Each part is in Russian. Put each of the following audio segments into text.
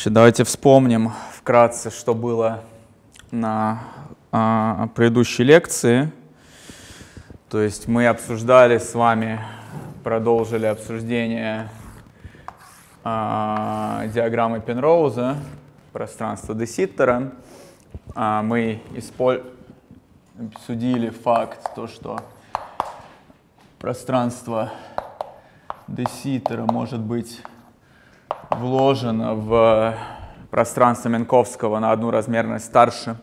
Значит, давайте вспомним вкратце, что было на а, предыдущей лекции. То есть мы обсуждали с вами, продолжили обсуждение а, диаграммы Пенроуза, пространства де А, мы исполь... обсудили факт, то, что пространство Деситтера может быть вложено в э, пространство Менковского на одну размерность старше,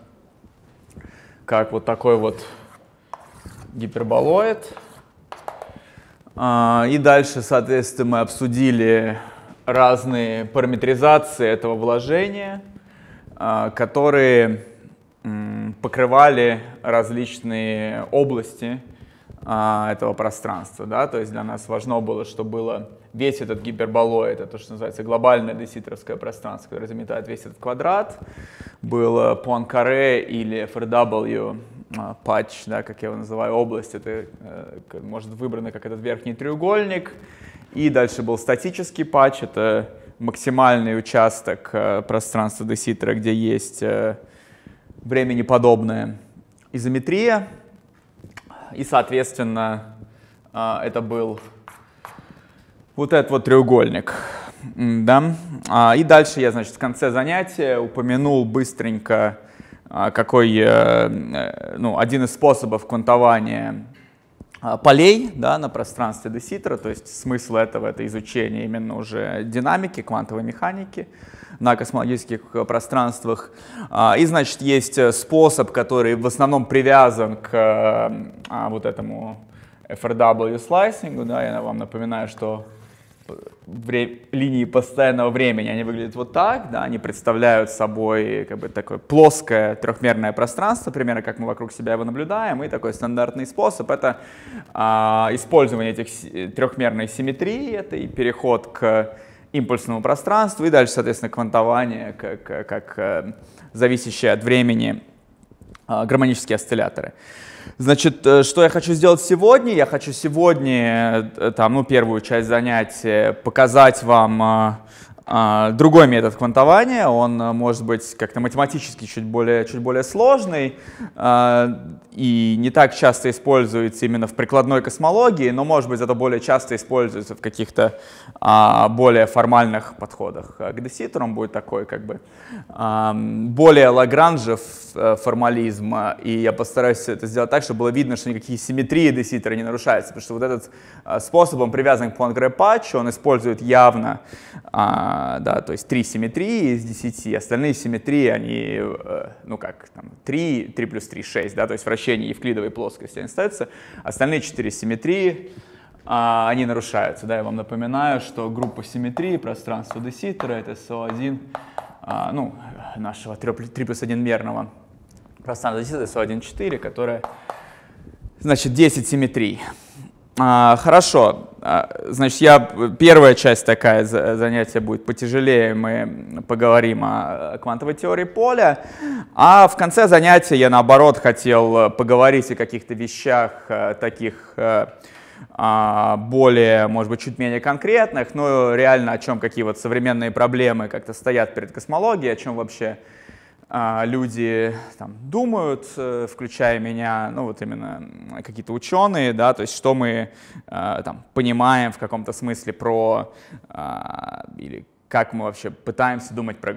как вот такой вот гиперболоид. А, и дальше, соответственно, мы обсудили разные параметризации этого вложения, а, которые покрывали различные области а, этого пространства. Да? То есть для нас важно было, чтобы было весь этот гиперболоид, это то, что называется глобальное деситровское пространство, которое заметает весь этот квадрат, был Пуанкаре или FRW а, патч, да, как я его называю, область, это э, может выбрано как этот верхний треугольник, и дальше был статический патч, это максимальный участок э, пространства деситера, где есть э, времени подобная изометрия, и, соответственно, а, это был вот этот вот треугольник. Да? А, и дальше я, значит, в конце занятия упомянул быстренько, а, какой, э, э, ну, один из способов квантования а, полей да, на пространстве де Ситра, то есть смысл этого — это изучение именно уже динамики, квантовой механики на космологических пространствах. А, и, значит, есть э, способ, который в основном привязан к вот этому FRW слайсингу, да, я вам напоминаю, что вре- линии постоянного времени, они выглядят вот так, да, они представляют собой как бы такое плоское трехмерное пространство, примерно как мы вокруг себя его наблюдаем, и такой стандартный способ — это а, использование этих с- трехмерной симметрии, это и переход к импульсному пространству, и дальше, соответственно, квантование, как, как э, зависящее от времени а, гармонические осцилляторы. Значит, э, что я хочу сделать сегодня? Я хочу сегодня, э, там, ну, первую часть занятия показать вам э, а, другой метод квантования, он э, может быть как-то математически чуть более, чуть более сложный а, и не так часто используется именно в прикладной космологии, но может быть зато более часто используется в каких-то а, более формальных подходах. К деситеру он будет такой как бы более лагранжев э, формализм, и я постараюсь это сделать так, чтобы было видно, что никакие симметрии деситера не нарушаются, потому что вот этот э, способ, он привязан к Понгре-патчу, он использует явно а, да, то есть три симметрии из 10, остальные симметрии, они, э, ну как, там, 3, 3 плюс 3, 6, да, то есть вращение евклидовой плоскости они ставятся, остальные 4 симметрии, а, они нарушаются, да, я вам напоминаю, что группа симметрии пространства де это СО1, а, ну, нашего 3, 3 плюс 1 мерного пространства де Ситтера, СО1,4, которая, значит, 10 симметрий. А, хорошо, а, значит, я, первая часть такая занятия будет потяжелее, мы поговорим о квантовой теории поля. А в конце занятия я, наоборот, хотел поговорить о каких-то вещах э, таких э, а, более, может быть, чуть менее конкретных, но реально о чем какие вот современные проблемы как-то стоят перед космологией, о чем вообще а, люди там, думают, э, включая меня, ну вот именно какие-то ученые, да, то есть что мы э, там, понимаем в каком-то смысле про, а, или как мы вообще пытаемся думать про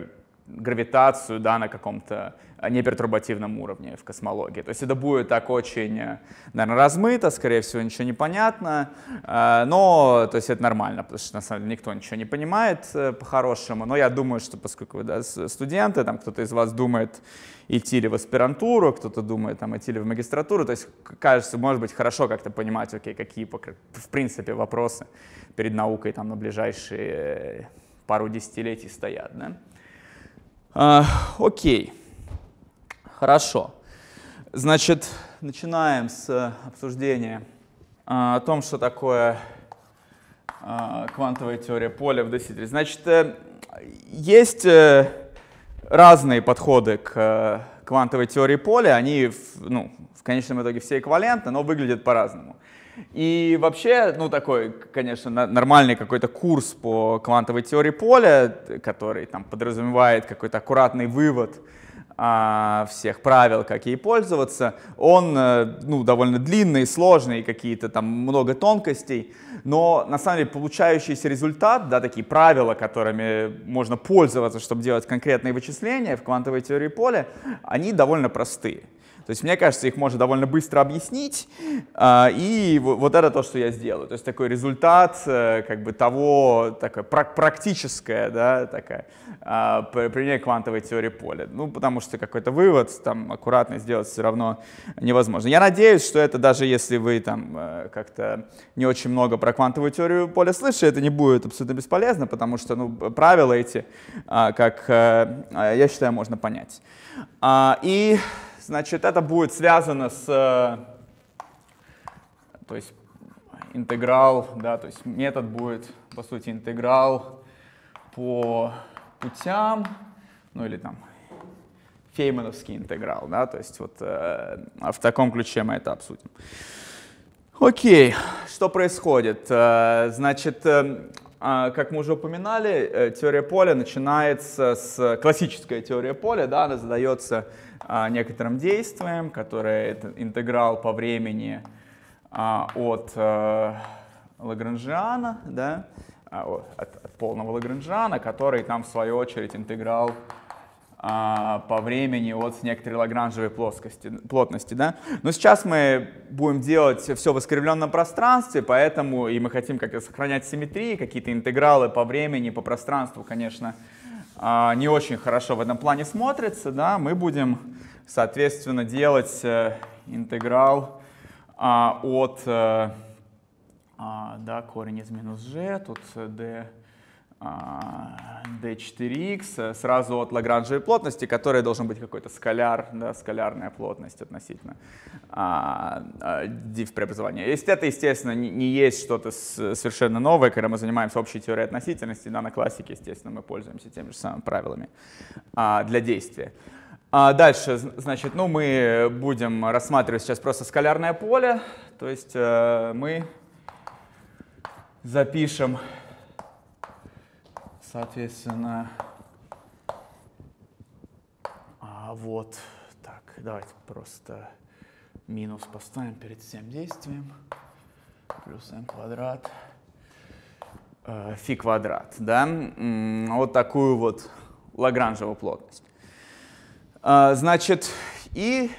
гравитацию, да, на каком-то а непературбативном уровне в космологии. То есть это будет так очень, э, наверное, размыто, скорее всего, ничего не понятно, э, но то есть это нормально, потому что на самом деле никто ничего не понимает э, по-хорошему, но я думаю, что поскольку вы да, студенты, там кто-то из вас думает идти ли в аспирантуру, кто-то думает там идти ли в магистратуру, то есть кажется, может быть, хорошо как-то понимать, окей, какие в принципе вопросы перед наукой там на ближайшие пару десятилетий стоят, да? А, окей. Хорошо. Значит, начинаем с э, обсуждения а, о том, что такое а, квантовая теория поля в досителе. Значит, э, есть э, разные подходы к квантовой теории поля. Они, ну, в конечном итоге все эквивалентны, но выглядят по-разному. И вообще, ну, такой, конечно, нормальный какой-то курс по квантовой теории поля, который там подразумевает какой-то аккуратный вывод а, всех правил, как ей пользоваться. Он э, ну, довольно длинный, сложный, какие-то там много тонкостей, но на самом деле получающийся результат, да, такие правила, которыми можно пользоваться, чтобы делать конкретные вычисления в квантовой теории поля, они довольно простые. То есть, мне кажется, их можно довольно быстро объяснить, а, и вот это то, что я сделаю. То есть, такой результат э, как бы того, такое практическое, да, такая, а, применение квантовой теории поля. Ну, потому что какой-то вывод там аккуратно сделать все равно невозможно. Я надеюсь, что это даже если вы там э, как-то не очень много про квантовую теорию поля слышали, это не будет абсолютно бесполезно, потому что, ну, правила эти, а, как э, я считаю, можно понять. И Значит, это будет связано с, э, то есть интеграл, да, то есть метод будет, по сути, интеграл по путям, ну или там феймановский интеграл, да, то есть вот э, в таком ключе мы это обсудим. Окей, что происходит? Э, значит, э, а, как мы уже упоминали, э, теория поля начинается с классической теории поля, да, она задается а, некоторым действием, которое это интеграл по времени а, от э, Лагранжиана, да, от, от полного Лагранжиана, который там в свою очередь интеграл а, по времени вот с некоторой лагранжевой плоскости, плотности. Да? Но сейчас мы будем делать все в искривленном пространстве, поэтому и мы хотим как-то сохранять симметрии, какие-то интегралы по времени, по пространству, конечно, а, не очень хорошо в этом плане смотрится. Да? Мы будем, соответственно, делать э, интеграл а, от э, а, да, корень из минус g, тут э, d d4x а, э, сразу от Лагранжевой плотности, которая должен быть какой-то скаляр, да, скалярная плотность относительно а, а, преобразования. Если это, естественно, не, не есть что-то совершенно новое, когда мы занимаемся общей теорией относительности, да, на классике, естественно, мы пользуемся теми же самыми правилами а, для действия. А дальше, значит, ну мы будем рассматривать сейчас просто скалярное поле, то есть э, мы запишем Соответственно, а вот так, давайте просто минус поставим перед всем действием, плюс m квадрат, э, фи квадрат, да, вот такую вот Лагранжеву плотность. А, значит, и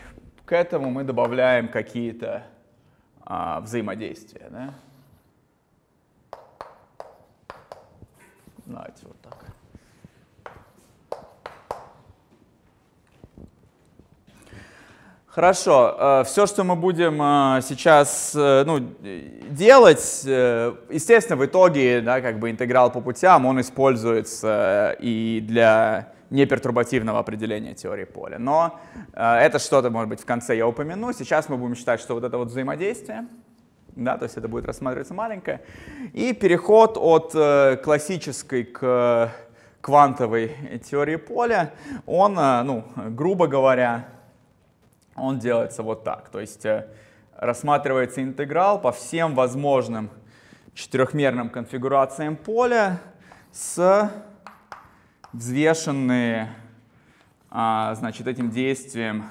к этому мы добавляем какие-то а, взаимодействия, да? начинается вот так. Хорошо, э, все, что мы будем э, сейчас э, ну, делать, естественно, в итоге, да, как бы интеграл по путям, он используется и для непертурбативного определения теории поля. Но это что-то, может быть, в конце я упомяну. Сейчас мы будем считать, что вот это вот взаимодействие — да, то есть это будет рассматриваться маленькое. И переход от э, классической к э, квантовой теории поля, он, э, ну, грубо говоря, он делается вот так. То есть э, рассматривается интеграл по всем возможным четырехмерным конфигурациям поля с взвешенные, а, значит, этим действием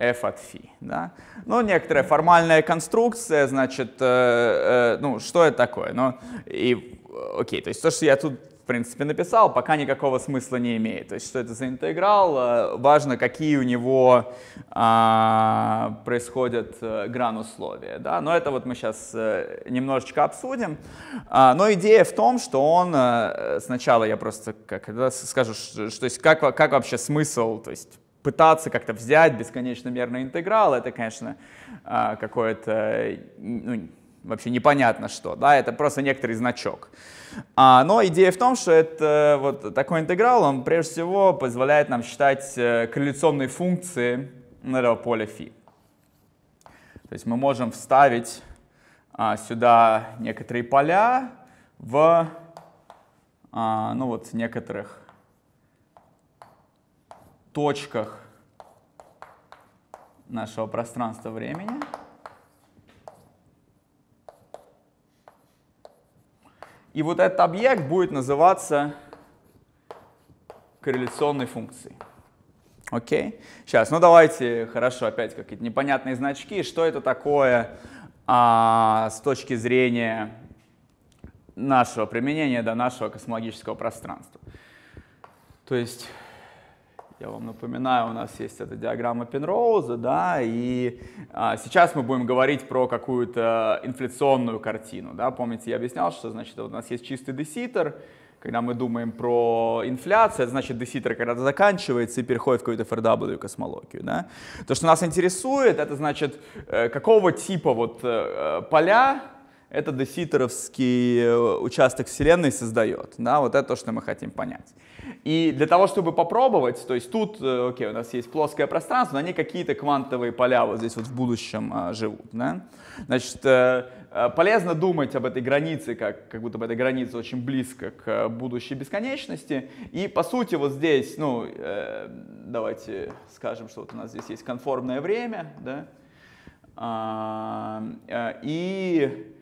f от φ. Да? Ну, некоторая формальная конструкция, значит, э, э, ну, что это такое? Ну, и, окей, то есть то, что я тут, в принципе, написал, пока никакого смысла не имеет. То есть что это за интеграл, э, важно, какие у него э, происходят э, гран-условия. Да? Но это вот мы сейчас э, немножечко обсудим. Э, но идея в том, что он, э, сначала я просто как, да, скажу, что, что, как, как вообще смысл, то есть пытаться как-то взять бесконечно мерный интеграл, это, конечно, а, какое-то ну, вообще непонятно что, да, это просто некоторый значок. А, но идея в том, что это вот такой интеграл, он прежде всего позволяет нам считать э, корреляционные функции этого поля φ. То есть мы можем вставить а, сюда некоторые поля в, ну вот, некоторых точках нашего пространства времени. И вот этот объект будет называться корреляционной функцией. Окей? Сейчас, ну давайте, хорошо, опять какие-то непонятные значки. Что это такое а, с точки зрения нашего применения до нашего космологического пространства? То есть я вам напоминаю, у нас есть эта диаграмма Пенроуза, да, и а, сейчас мы будем говорить про какую-то инфляционную картину, да. Помните, я объяснял, что значит вот у нас есть чистый деситер, когда мы думаем про инфляцию, это значит деситер когда то заканчивается и переходит в какую-то FRW космологию. Да? То, что нас интересует, это значит, э, какого типа вот э, э, поля это деситеровский э, участок Вселенной создает. Да, вот это то, что мы хотим понять. И для того, чтобы попробовать, то есть тут, э, окей, у нас есть плоское пространство, но они какие-то квантовые поля вот здесь вот в будущем а, живут. Да? Значит, э, полезно думать об этой границе, как, как будто бы эта граница очень близко к будущей бесконечности. И по сути вот здесь, ну, э, давайте скажем, что вот у нас здесь есть конформное время, да, а, и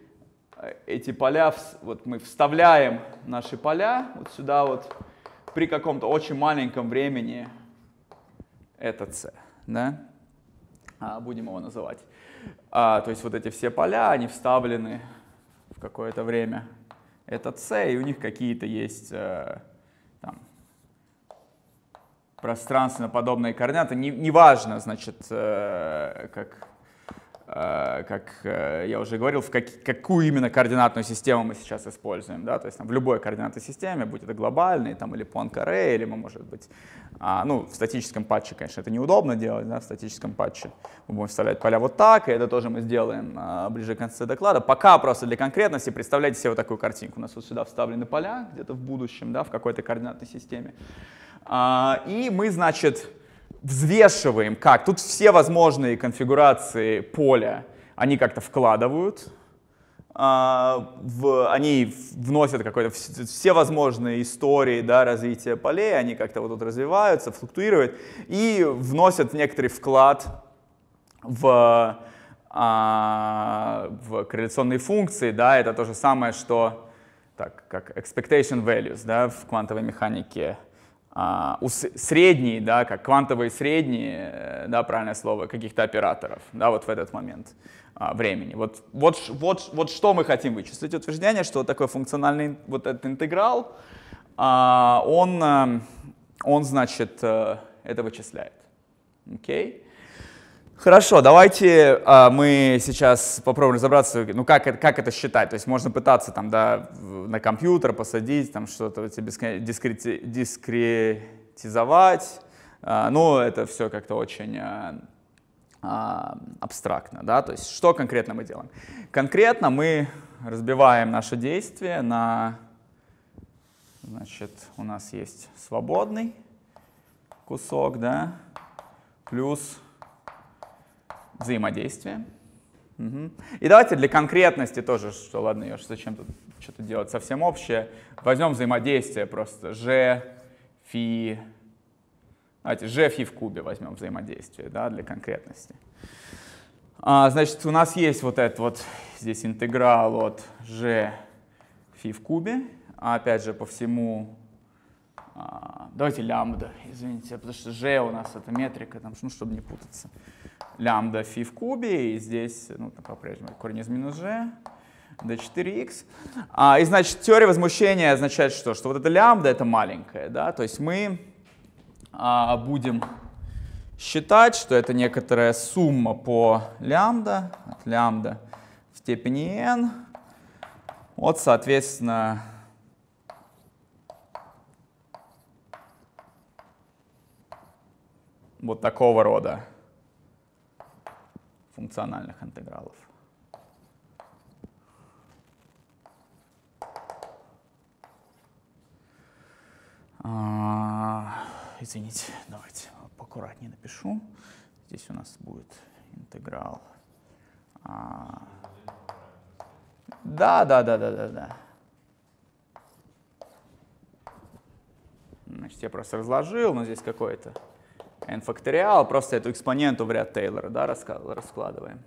Э, эти поля, вот мы вставляем наши поля вот сюда вот при каком-то очень маленьком времени, это C, да? А, будем его называть. А, то есть вот эти все поля, они вставлены в какое-то время. Это C, и у них какие-то есть э, там, пространственно-подобные координаты. не, не важно, значит, э, как Э, как э, я уже говорил, в как, какую именно координатную систему мы сейчас используем. Да? То есть там, в любой координатной системе, будь это глобальный там, или Пуанкаре, или мы, может быть, а, ну, в статическом патче, конечно, это неудобно делать, да, в статическом патче мы будем вставлять поля вот так, и это тоже мы сделаем а, ближе к концу доклада. Пока просто для конкретности представляйте себе вот такую картинку. У нас вот сюда вставлены поля, где-то в будущем, да, в какой-то координатной системе. А, и мы, значит, взвешиваем как. Тут все возможные конфигурации поля, они как-то вкладывают, а, в, они вносят какой-то все возможные истории да, развития полей, они как-то вот тут развиваются, флуктуируют и вносят некоторый вклад в, а, в корреляционные функции. Да, это то же самое, что так, как expectation values да, в квантовой механике а, средние, да, как квантовые средние, э, да, правильное слово, каких-то операторов, да, вот в этот момент а, времени. Вот, вот, вот, вот что мы хотим вычислить, утверждение, что такой функциональный вот этот интеграл, а, он, э, он, значит, э, это вычисляет. Okay? Хорошо, давайте а, мы сейчас попробуем разобраться, ну как, как это считать. То есть можно пытаться там, да, на компьютер посадить, там что-то дискрети, дискретизовать, а, но ну, это все как-то очень а, а, абстрактно, да. То есть что конкретно мы делаем? Конкретно мы разбиваем наше действие на, значит, у нас есть свободный кусок, да, плюс взаимодействие. Угу. И давайте для конкретности тоже, что ладно, я зачем тут что-то делать совсем общее, возьмем взаимодействие просто. G, фи, давайте G, фи в кубе возьмем взаимодействие, да, для конкретности. А, значит, у нас есть вот этот вот здесь интеграл от G, фи в кубе, а опять же по всему а, Давайте лямбда, извините, потому что g у нас это метрика, там, ну, чтобы не путаться лямбда фи в кубе, и здесь, ну, по-прежнему корень из минус g, до 4 x А, и, значит, теория возмущения означает что? Что вот эта лямбда — это маленькая, да, то есть мы а, будем считать, что это некоторая сумма по лямбда, от лямбда в степени n, вот соответственно, вот такого рода функциональных интегралов. А, извините, давайте аккуратнее напишу. Здесь у нас будет интеграл. А... Да, да, да, да, да, да. Значит, я просто разложил, но здесь какое-то n факториал, просто эту экспоненту в ряд Тейлора да, раскладываем.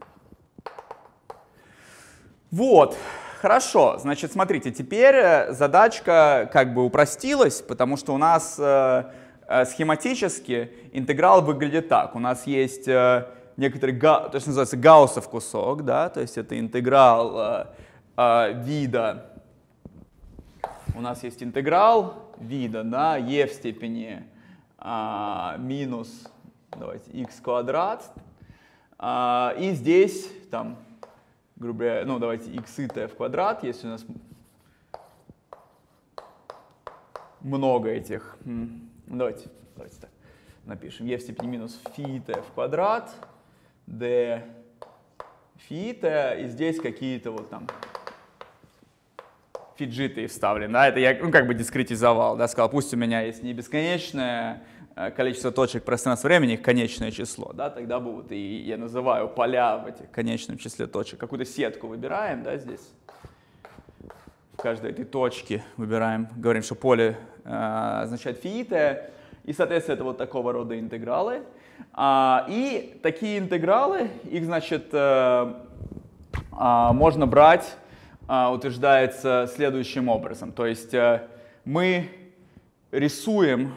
Вот, хорошо, значит, смотрите, теперь э, задачка как бы упростилась, потому что у нас э, э, схематически интеграл выглядит так. У нас есть некоторый, то есть называется гауссов кусок, да, то есть это интеграл вида. У нас есть интеграл вида, да, e в степени а, минус давайте, x квадрат. А, и здесь, там, грубо говоря, ну давайте x и t в квадрат, если у нас много этих. Ну, давайте, давайте так напишем. e в степени минус фи t в квадрат d фи t, и здесь какие-то вот там фиджиты вставлены. Да, это я ну, как бы дискретизовал, да, сказал, пусть у меня есть не бесконечная Э, количество точек пространства времени, их конечное число, да, тогда будут, и я называю поля в этих конечном числе точек, какую-то сетку выбираем, да, здесь, в каждой этой точке выбираем, говорим, что поле э, означает фиите, и, соответственно, это вот такого рода интегралы, а, и такие интегралы, их, значит, э, э, можно брать, э, утверждается следующим образом, то есть э, мы рисуем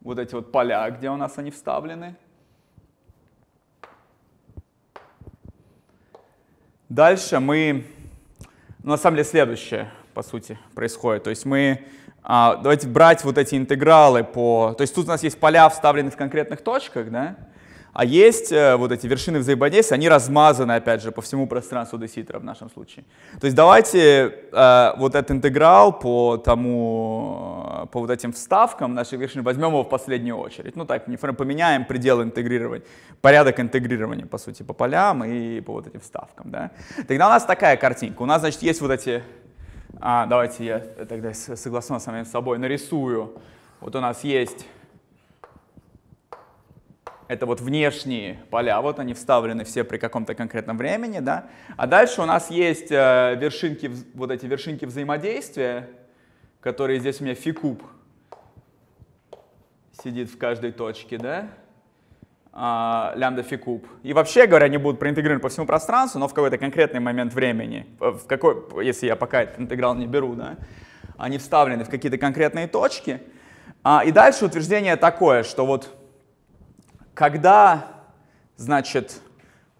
вот эти вот поля, где у нас они вставлены. Дальше мы, ну, на самом деле следующее, по сути, происходит. То есть мы, а, давайте брать вот эти интегралы по, то есть тут у нас есть поля, вставлены в конкретных точках, да, а есть э, вот эти вершины взаимодействия, они размазаны, опять же, по всему пространству деситера в нашем случае. То есть давайте э, вот этот интеграл по тому, э, по вот этим вставкам наших вершин возьмем его в последнюю очередь. Ну так, поменяем предел интегрирования, порядок интегрирования, по сути, по полям и по вот этим вставкам, да. Тогда у нас такая картинка. У нас, значит, есть вот эти... А, давайте я тогда согласно с собой нарисую. Вот у нас есть это вот внешние поля, вот они вставлены все при каком-то конкретном времени, да. А дальше у нас есть э, вершинки, вот эти вершинки взаимодействия, которые здесь у меня фи-куб сидит в каждой точке, да а, лямбда фи куб. И вообще говоря, они будут проинтегрированы по всему пространству, но в какой-то конкретный момент времени, э, в какой, если я пока этот интеграл не беру, да, они вставлены в какие-то конкретные точки. А, и дальше утверждение такое, что вот когда, значит,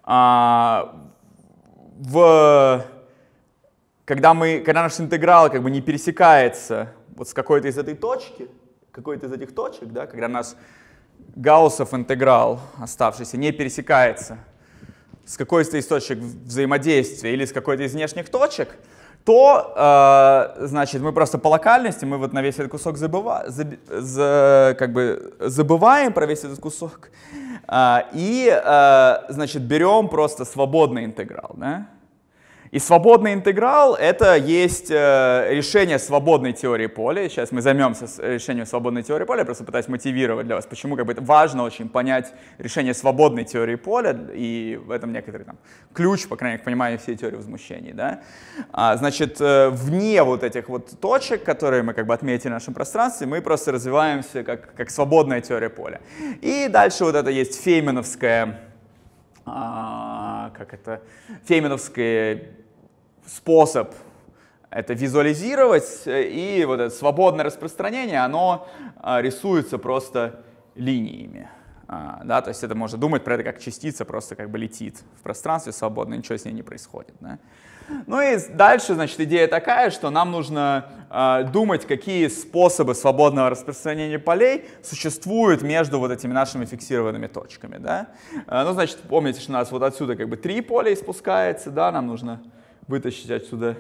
а, в, когда, мы, когда наш интеграл как бы не пересекается вот с какой-то из этой точки, какой-то из этих точек, да, когда у нас гауссов интеграл оставшийся не пересекается с какой-то из точек взаимодействия или с какой-то из внешних точек, то, э, значит, мы просто по локальности, мы вот на весь этот кусок забыва, заб, за, как бы забываем про весь этот кусок э, и, э, значит, берем просто свободный интеграл, да? И свободный интеграл — это есть э, решение свободной теории поля. Сейчас мы займемся решением свободной теории поля, просто пытаюсь мотивировать для вас, почему как бы, это важно очень понять решение свободной теории поля, и в этом некоторый там, ключ, по крайней мере, к пониманию всей теории возмущений. Да? А, значит, э, вне вот этих вот точек, которые мы как бы отметили в нашем пространстве, мы просто развиваемся как, как свободная теория поля. И дальше вот это есть фейменовская а, как это, фейменовская способ это визуализировать, э, и вот это свободное распространение, оно э, рисуется просто линиями. А, да, то есть это можно думать про это как частица просто как бы летит в пространстве свободно, ничего с ней не происходит. Да? Ну и дальше, значит, идея такая, что нам нужно э, думать, какие способы свободного распространения полей существуют между вот этими нашими фиксированными точками. Да? Э, ну, значит, помните, что у нас вот отсюда как бы три поля испускается да, нам нужно вытащить отсюда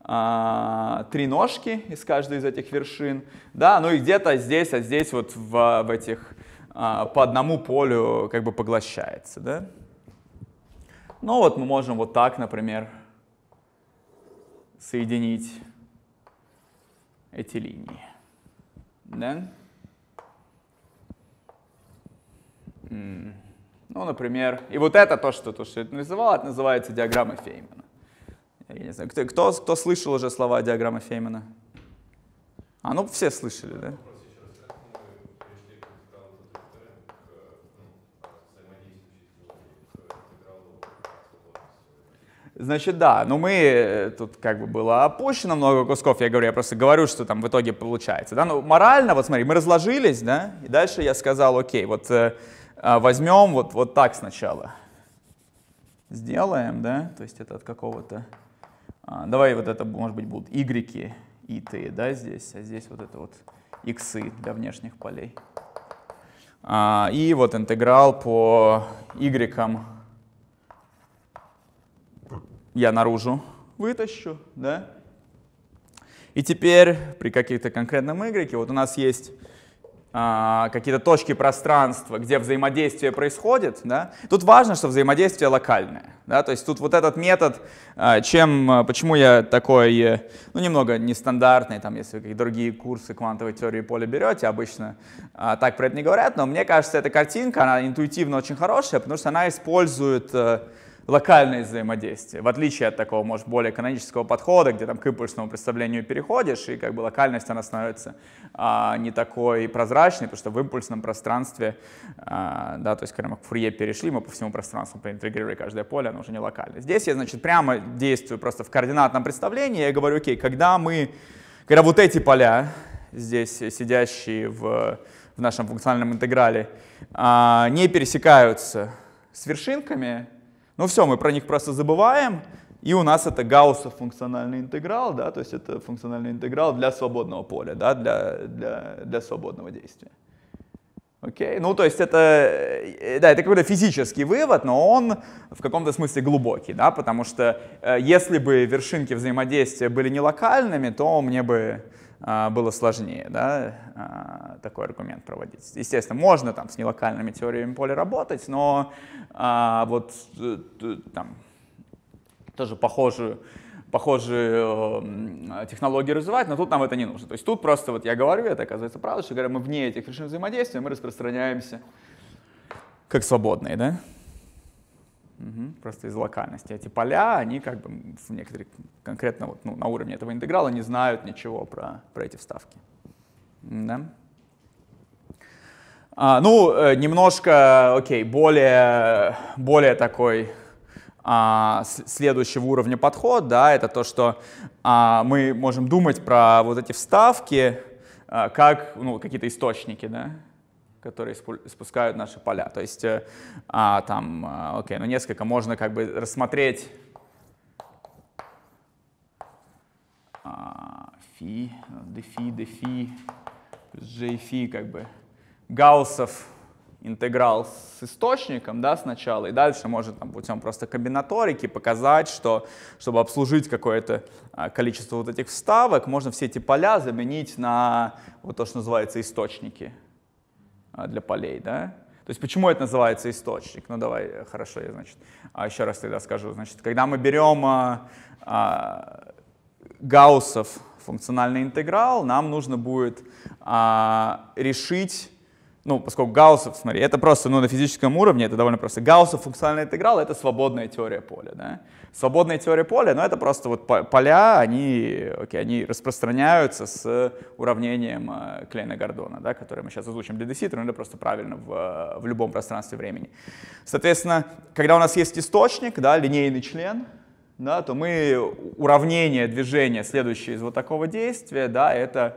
а, три ножки из каждой из этих вершин, да, ну и где-то здесь, а здесь вот в, в этих а, по одному полю как бы поглощается, да. Ну вот мы можем вот так, например, соединить эти линии, да. Ну, например, и вот это то, что, то, что я называл, это называется диаграмма Феймана. Я не знаю, кто, кто, кто слышал уже слова диаграммы Феймана? А, ну все слышали, да? Значит, да, Но мы, э, тут как бы было опущено много кусков, я говорю, я просто говорю, что там в итоге получается, да, ну морально, вот смотри, мы разложились, да, и дальше я сказал, окей, вот э, а, возьмем вот, вот так сначала, сделаем, да, то есть это от какого-то а, давай вот это, может быть, будут y и t, да, здесь, а здесь вот это вот x для внешних полей. А, и вот интеграл по y я наружу вытащу, да. И теперь при каких-то конкретном y, вот у нас есть а, какие-то точки пространства, где взаимодействие происходит, да, тут важно, что взаимодействие локальное. Да, то есть тут вот этот метод, а, чем, а, почему я такой, э, ну, немного нестандартный, там, если вы другие курсы квантовой теории поля берете, обычно так про это не говорят, но мне кажется, эта картинка, она интуитивно очень хорошая, потому что она использует э, локальное взаимодействие. в отличие от такого, может, более канонического подхода, где там к импульсному представлению переходишь, и как бы локальность, она становится а, не такой прозрачной, потому что в импульсном пространстве, а, да, то есть, когда мы к фурье перешли, мы по всему пространству проинтегрировали каждое поле, оно уже не локальное. Здесь я, значит, прямо действую просто в координатном представлении, я говорю, окей, когда мы, когда вот эти поля, здесь сидящие в, в нашем функциональном интеграле, а, не пересекаются с вершинками, ну все, мы про них просто забываем, и у нас это гауссов функциональный интеграл, да, то есть это функциональный интеграл для свободного поля, да, для, для, для свободного действия. Окей, ну то есть это, э, да, это какой-то физический вывод, но он в каком-то смысле глубокий, да, потому что э, если бы вершинки взаимодействия были не локальными, то мне бы а, было сложнее да, а, такой аргумент проводить. Естественно, можно там с нелокальными теориями поля работать, но а, вот э, там тоже похожую похожие э, технологии развивать, но тут нам это не нужно. То есть тут просто, вот я говорю, это оказывается правда, что говоря, мы вне этих режимов взаимодействия, мы распространяемся как свободные, да? Угу, просто из локальности. Эти поля, они как бы в некоторых, конкретно вот, ну, на уровне этого интеграла не знают ничего про, про эти вставки. Да? А, ну, э, немножко, окей, более, более такой а, следующего уровня подход, да, это то, что а, мы можем думать про вот эти вставки, а, как ну, какие-то источники, да, которые спускают наши поля. То есть э, а, там, э, окей, ну несколько можно как бы рассмотреть а, фи, дефи, дефи, джейфи, как бы гауссов интеграл с источником, да, сначала, и дальше может там путем просто комбинаторики показать, что, чтобы обслужить какое-то а, количество вот этих вставок, можно все эти поля заменить на вот то, что называется источники. А, для полей, да? То есть почему это называется источник? Ну давай, э, хорошо, я, значит, а, еще раз тогда скажу. Значит, когда мы берем а, а, гауссов функциональный интеграл, нам нужно будет а, решить ну, поскольку Гауссов, смотри, это просто, ну, на физическом уровне это довольно просто. Гауссов функциональный интеграл — это свободная теория поля, да. Свободная теория поля, ну, это просто вот поля, они, окей, они распространяются с уравнением э, Клейна-Гордона, да, которое мы сейчас изучим для деситера, но это просто правильно в, в любом пространстве времени. Соответственно, когда у нас есть источник, да, линейный член, да, то мы уравнение движения, следующее из вот такого действия, да, это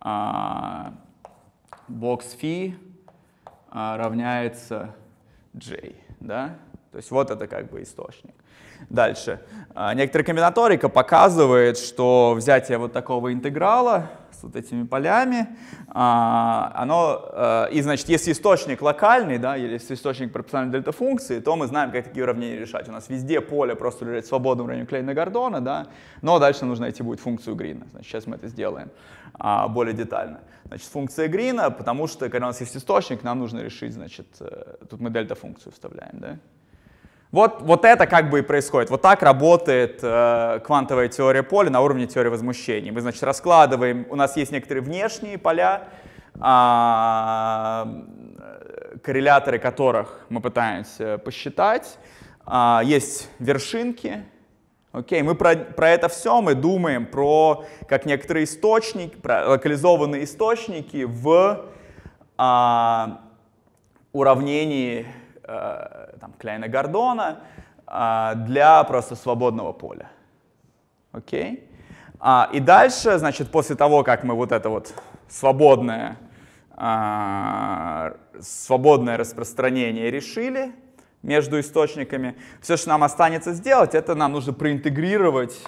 а, Бокс фи а, равняется j, да? То есть вот это как бы источник. Дальше. А, некоторая комбинаторика показывает, что взятие вот такого интеграла с вот этими полями, а, оно, и значит, если источник локальный, да, или если источник пропорциональной дельта функции, то мы знаем, как такие уравнения решать. У нас везде поле просто лежит в свободном уравнении Клейна-Гордона, да, но дальше нужно найти будет функцию Грина. Значит, сейчас мы это сделаем. А, более детально. Значит, функция грина, потому что, когда у нас есть источник, нам нужно решить, значит, э, тут мы дельта-функцию вставляем, да? Вот, вот это как бы и происходит. Вот так работает э, квантовая теория поля на уровне теории возмущений. Мы, значит, раскладываем, у нас есть некоторые внешние поля, а, э, корреляторы которых мы пытаемся посчитать. Э, есть вершинки, Окей, мы про, про это все мы думаем, про как некоторые источники, про локализованные источники в а, уравнении э, а, Кляйна-Гордона а, для просто свободного поля. Окей? А, и дальше, значит, после того, как мы вот это вот свободное, а, свободное распространение решили, между источниками. Все, что нам останется сделать, это нам нужно проинтегрировать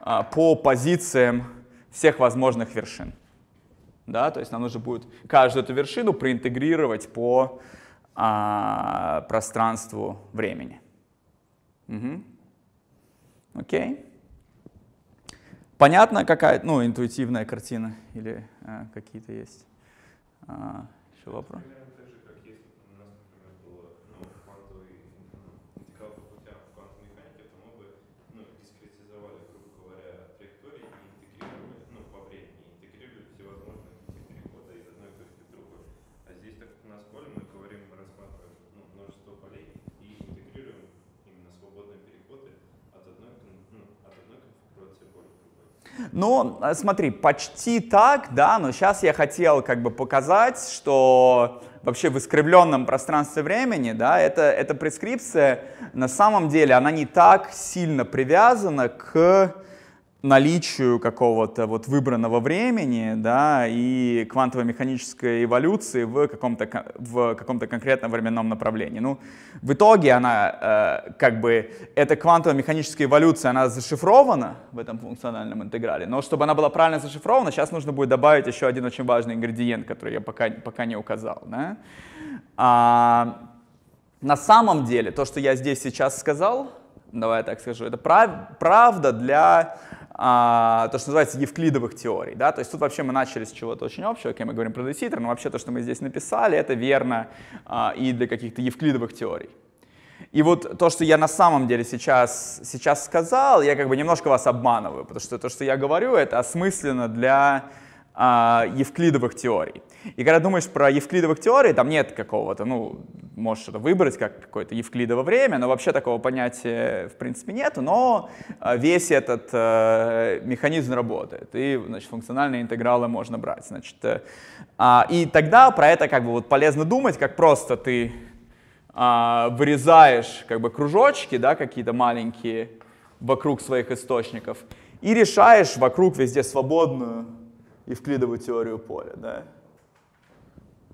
а, по позициям всех возможных вершин. Да, то есть нам нужно будет каждую эту вершину проинтегрировать по а, пространству времени. Угу. Окей. Понятно, какая, ну, интуитивная картина или а, какие-то есть а, еще вопросы? Но э, смотри, почти так, да, но сейчас я хотел как бы показать, что вообще в искривленном пространстве времени, да, это, эта прескрипция на самом деле, она не так сильно привязана к наличию какого-то вот выбранного времени, да, и квантово-механической эволюции в каком-то в каком-то конкретном временном направлении. Ну, в итоге она э, как бы эта квантово-механическая эволюция она зашифрована в этом функциональном интеграле, но чтобы она была правильно зашифрована, сейчас нужно будет добавить еще один очень важный ингредиент, который я пока пока не указал, да. А, на самом деле то, что я здесь сейчас сказал, давай я так скажу, это прав, правда для а, то, что называется евклидовых теорий. Да? То есть тут вообще мы начали с чего-то очень общего, окей, мы говорим про деситер, но вообще то, что мы здесь написали, это верно а, и для каких-то евклидовых теорий. И вот то, что я на самом деле сейчас, сейчас сказал, я как бы немножко вас обманываю, потому что то, что я говорю, это осмысленно для э, евклидовых теорий. И когда думаешь про евклидовых теорий, там нет какого-то, ну, можешь это выбрать как какое-то евклидово время, но вообще такого понятия в принципе нет. но а, весь этот э, механизм работает, и, значит, функциональные интегралы можно брать, значит. Э, а, и тогда про это как бы вот полезно думать, как просто ты э, вырезаешь как бы кружочки, да, какие-то маленькие вокруг своих источников, и решаешь вокруг везде свободную евклидовую теорию поля, да.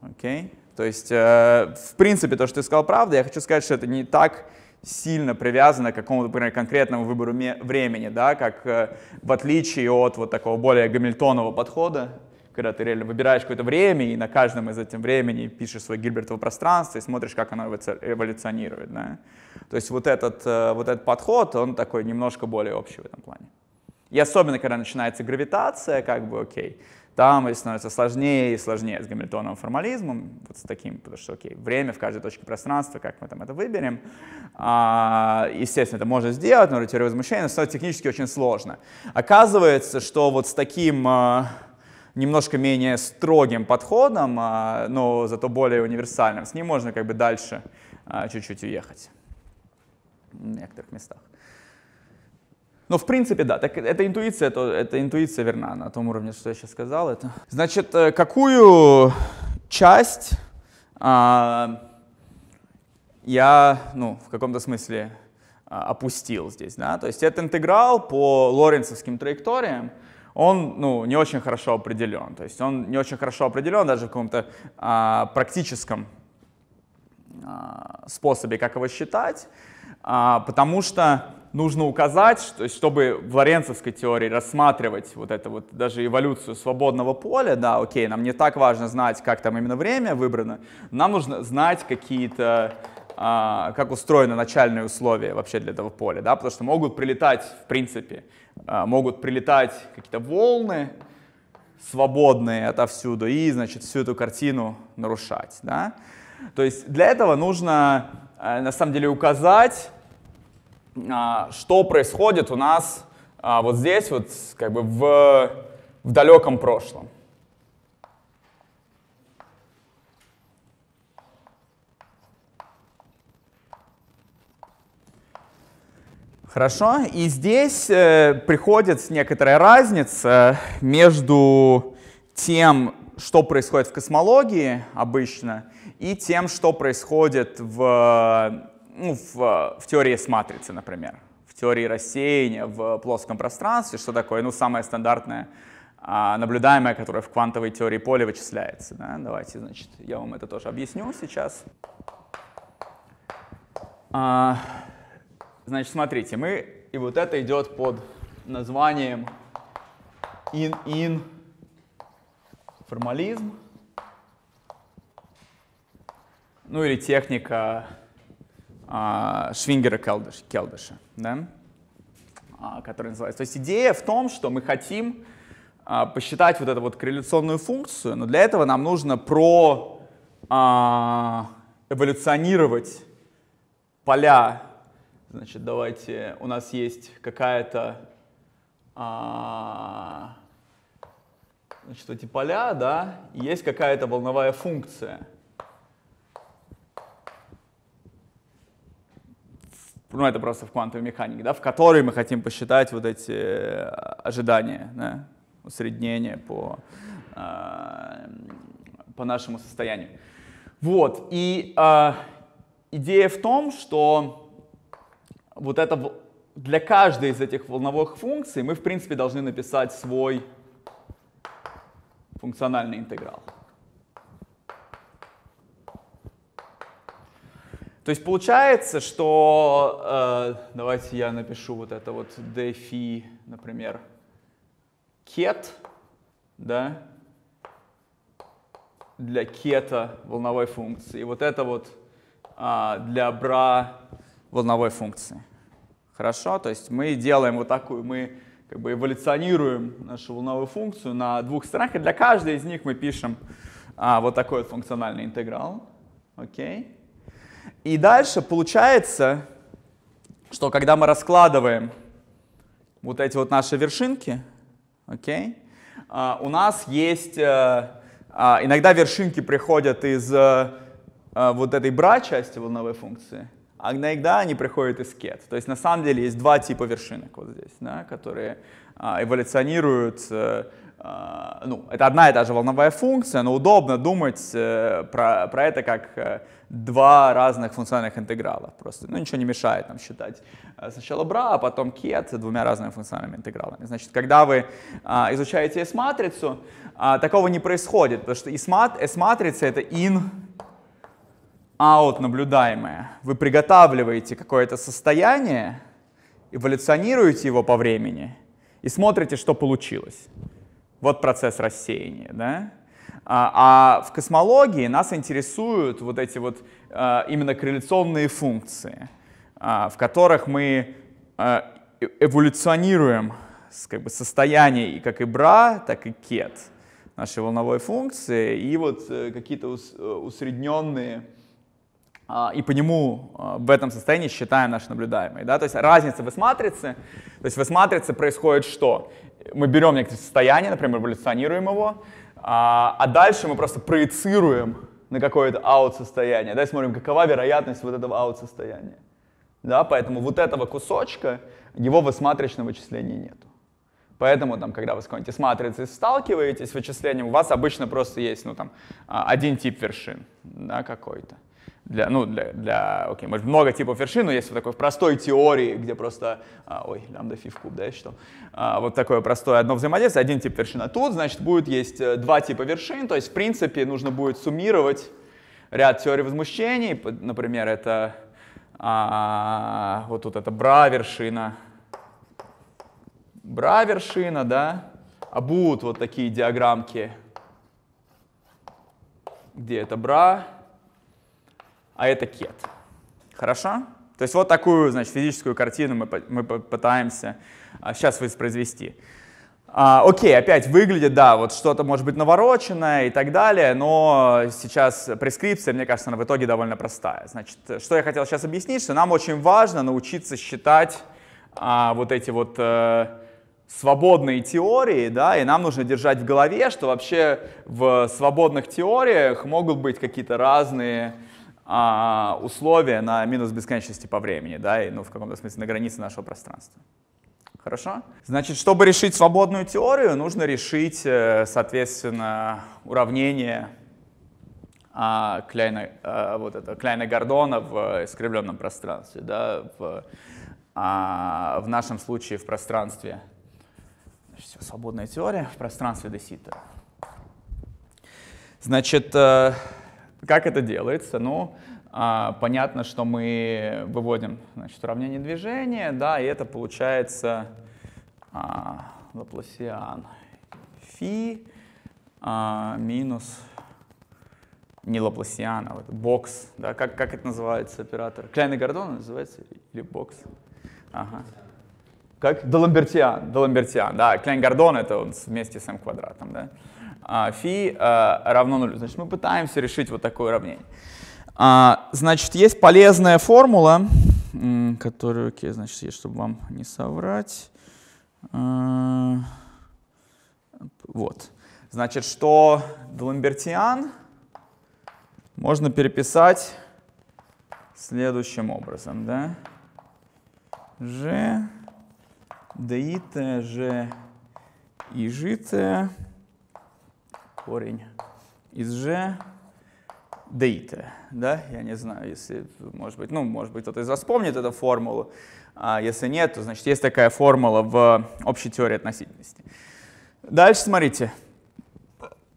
Окей? Okay? То есть, э, в принципе, то, что ты сказал, правда. Я хочу сказать, что это не так сильно привязано к какому-то, например, конкретному выбору времени, да, как э, в отличие от вот такого более гамильтонового подхода, когда ты реально выбираешь какое-то время и на каждом из этих времени пишешь свой гильбертово пространство и смотришь, как оно эволюционирует. Да? То есть вот этот, э, вот этот подход, он такой немножко более общий в этом плане. И особенно, когда начинается гравитация, как бы окей. Okay там становится сложнее и сложнее с гамильтоновым формализмом, вот с таким, потому что, окей, время в каждой точке пространства, как мы там это выберем. А, естественно, это можно сделать, но теория возмущения, но становится технически очень сложно. Оказывается, что вот с таким а, немножко менее строгим подходом, а, но зато более универсальным, с ним можно как бы дальше а, чуть-чуть уехать в некоторых местах. Но в принципе, да, так эта интуиция, это, эта интуиция верна на том уровне, что я сейчас сказал. Это. Значит, э, какую часть а, я, ну, в каком-то смысле а, опустил здесь, да? То есть этот интеграл по лоренцевским траекториям, он ну, не очень хорошо определен. То есть он не очень хорошо определен даже в каком-то а, практическом а, способе, как его считать, а, потому что нужно указать, что, чтобы в лоренцевской теории рассматривать вот это вот даже эволюцию свободного поля, да, окей, нам не так важно знать, как там именно время выбрано, нам нужно знать какие-то а, как устроены начальные условия вообще для этого поля, да, потому что могут прилетать, в принципе, а, могут прилетать какие-то волны свободные отовсюду и, значит, всю эту картину нарушать, да. То есть для этого нужно, э, на самом деле, указать а, что происходит у нас а, вот здесь, вот как бы в, в далеком прошлом. Хорошо, и здесь э, приходит некоторая разница между тем, что происходит в космологии обычно, и тем, что происходит в ну, в, э, в теории с матрицы, например, в теории рассеяния в плоском пространстве, что такое, ну, самое стандартное а, наблюдаемое, которое в квантовой теории поля вычисляется. Да? Давайте, значит, я вам это тоже объясню сейчас. А, значит, смотрите, мы, и вот это идет под названием in-in формализм, ну или техника а, швингера Келдыша, да? А, который называется. То есть идея в том, что мы хотим а, посчитать вот эту вот корреляционную функцию, но для этого нам нужно про эволюционировать поля. Значит, давайте, у нас есть какая-то значит, эти поля, да, есть какая-то волновая функция. ну это просто в квантовой механике, да, в которой мы хотим посчитать вот эти э, ожидания, да, усреднения по, э, по нашему состоянию. Вот, и э, идея в том, что вот это для каждой из этих волновых функций мы, в принципе, должны написать свой функциональный интеграл. То есть получается, что... Э, давайте я напишу вот это вот defi, например, кет, да, для кета волновой функции. И вот это вот а, для бра волновой функции. Хорошо? То есть мы делаем вот такую, мы как бы эволюционируем нашу волновую функцию на двух сторонах, и для каждой из них мы пишем а, вот такой вот функциональный интеграл. Окей? Okay. И дальше получается, что когда мы раскладываем вот эти вот наши вершинки, окей, okay, а, у нас есть, э, а, иногда вершинки приходят из э, э, вот этой бра части волновой функции, а иногда они приходят из кет. То есть на самом деле есть два типа вершинок вот здесь, да, которые а, эволюционируют а, ну, это одна и та же волновая функция, но удобно думать э, про, про это как э, два разных функциональных интеграла. Просто ну, ничего не мешает нам считать э, сначала бра, а потом кет двумя разными функциональными интегралами. Значит, когда вы а, изучаете S-матрицу, а, такого не происходит, потому что S-матрица — это in аут наблюдаемое. Вы приготавливаете какое-то состояние, эволюционируете его по времени и смотрите, что получилось. Вот процесс рассеяния, да? А, а в космологии нас интересуют вот эти вот а, именно корреляционные функции, а, в которых мы а, э, эволюционируем как бы, состояние и как и бра, так и кет нашей волновой функции, и вот э, какие-то ус, э, усредненные, а, и по нему а, в этом состоянии считаем наш наблюдаемый. Да? То есть разница в S-матрице, то есть в S-матрице происходит что? мы берем некоторое состояние, например, эволюционируем его, а, а дальше мы просто проецируем на какое-то аут-состояние, да, и смотрим, какова вероятность вот этого аут-состояния. Да, поэтому вот этого кусочка, его в осматричном вычислении нету. Поэтому, там, когда вы с какой-нибудь матрицей сталкиваетесь с вычислением, у вас обычно просто есть ну, там, а, один тип вершин да, какой-то для, ну, для, для, окей, может, много типов вершин, но есть вот такой в простой теории, где просто, а, ой, лямбда фи в куб, да, я считал, а, вот такое простое одно взаимодействие, один тип вершина тут, значит, будет есть э, два типа вершин, то есть, в принципе, нужно будет суммировать ряд теорий возмущений, например, это, а, вот тут это бра вершина, бра вершина, да, а будут вот такие диаграммки, где это бра, а это кет. Хорошо? То есть вот такую значит, физическую картину мы, мы пытаемся сейчас а, воспроизвести. А, окей, опять выглядит, да, вот что-то может быть навороченное и так далее, но сейчас прескрипция, мне кажется, она в итоге довольно простая. Значит, что я хотел сейчас объяснить, что нам очень важно научиться считать а, вот эти вот а, свободные теории, да, и нам нужно держать в голове, что вообще в свободных теориях могут быть какие-то разные а, условие на минус бесконечности по времени, да, и, ну, в каком-то смысле на границе нашего пространства. Хорошо? Значит, чтобы решить свободную теорию, нужно решить, э, соответственно, уравнение а, Кляйна, а, вот это, Кляйна Гордона в искривленном пространстве, да, в, а, в нашем случае в пространстве, значит, все, свободная теория, в пространстве Десита. Значит, э, как это делается? Ну, а, понятно, что мы выводим значит, уравнение движения, да, и это получается а, лапласиан фи а, минус не лапласиан, а вот бокс, да, как, как это называется оператор? Кляйный Гордон называется или бокс? Ага. Как? Доламбертиан, Доламбертиан, да, Кляйн Гордон это он вместе с М квадратом, да. А, фи э, равно нулю. Значит, мы пытаемся решить вот такое уравнение. А, значит, есть полезная формула, которую, окей, значит, есть, чтобы вам не соврать. А, вот. Значит, что Ламбертиан можно переписать следующим образом, да? G, dt, g и житое корень из g дейте, да, я не знаю, если, может быть, ну, может быть, кто-то из вас помнит эту формулу, а если нет, то, значит, есть такая формула в общей теории относительности. Дальше смотрите,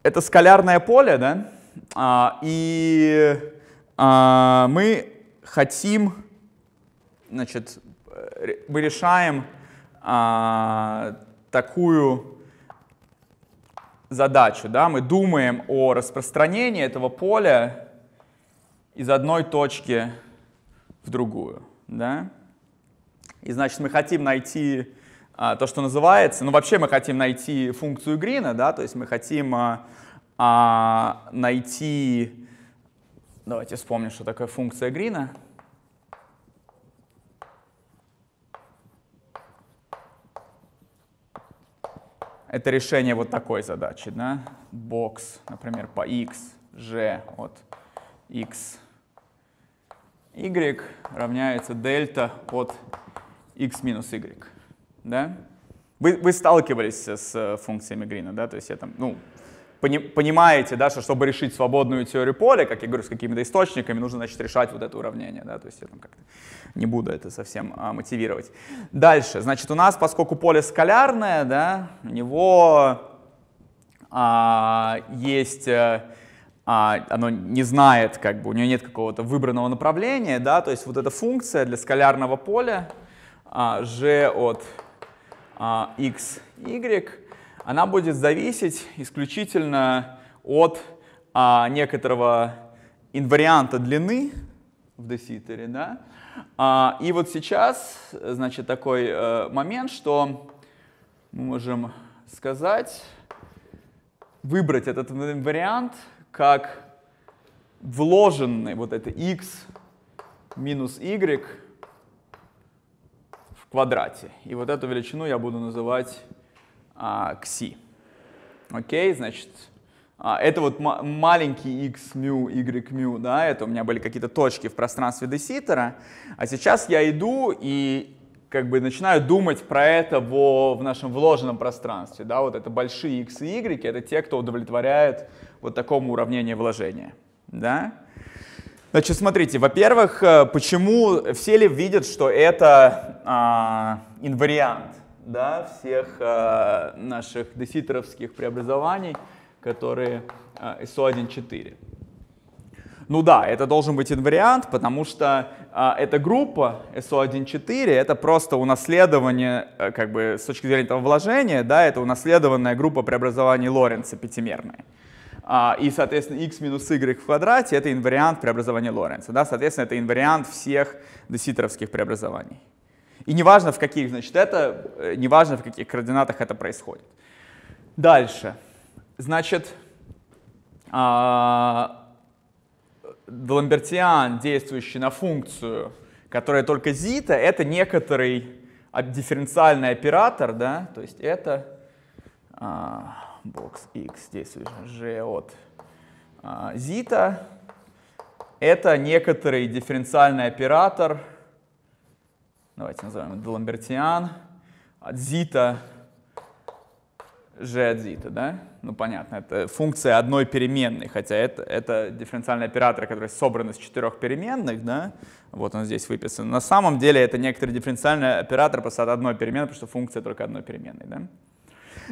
это скалярное поле, да, а, и а, мы хотим, значит, э, мы решаем а, такую задачу, да, мы думаем о распространении этого поля из одной точки в другую, да. И значит, мы хотим найти а, то, что называется, ну вообще мы хотим найти функцию Грина, да, то есть мы хотим а, а, найти, давайте вспомним, что такое функция Грина. это решение вот такой задачи, да, бокс, например, по x, g от x, y равняется дельта от x минус y, да. Вы, вы сталкивались с функциями Грина, да, то есть я там, ну, понимаете, да, что чтобы решить свободную теорию поля, как я говорю, с какими-то источниками, нужно, значит, решать вот это уравнение, да, то есть я там как-то не буду это совсем а, мотивировать. Дальше, значит, у нас, поскольку поле скалярное, да, у него а, есть, э, а, оно не знает, как бы, у нее нет какого-то выбранного направления, да, то есть вот эта функция для скалярного поля а, g от а, x, y — она будет зависеть исключительно от а, некоторого инварианта длины в деситере, да. А, и вот сейчас, значит, такой э, момент, что мы можем сказать, выбрать этот вариант как вложенный вот это x минус y в квадрате. И вот эту величину я буду называть а, к c. Окей, значит, а, это вот маленький x μ, y μ, да, это у меня были какие-то точки в пространстве деситера, а сейчас я иду и как бы начинаю думать про это во, в нашем вложенном пространстве, да, вот это большие x и y, это те, кто удовлетворяет вот такому уравнению вложения, да. Значит, смотрите, во-первых, э, почему все ли видят, что это а, инвариант, да, всех э, наших деситеровских преобразований, которые э, ISO 1.4. Ну да, это должен быть инвариант, потому что а, эта группа SO1.4 это просто унаследование, э, как бы с точки зрения этого вложения, да, это унаследованная группа преобразований Лоренца пятимерная. А, и, соответственно, x минус y в квадрате это инвариант преобразования Лоренца. Да, соответственно, это инвариант всех деситеровских преобразований. И неважно в каких, значит, это, э, неважно в каких координатах это происходит. Дальше. Значит, а, Ламбертиан, действующий на функцию, которая только зита, это некоторый дифференциальный оператор, да, то есть это а, бокс x действующий g от а, зита, это некоторый дифференциальный оператор, давайте назовем это Ламбертиан, от зита g зита, да? Ну, понятно, это функция одной переменной, хотя это, это дифференциальный оператор, который собран из четырех переменных, да? Вот он здесь выписан. На самом деле это некоторый дифференциальный оператор просто от одной переменной, потому что функция только одной переменной, да?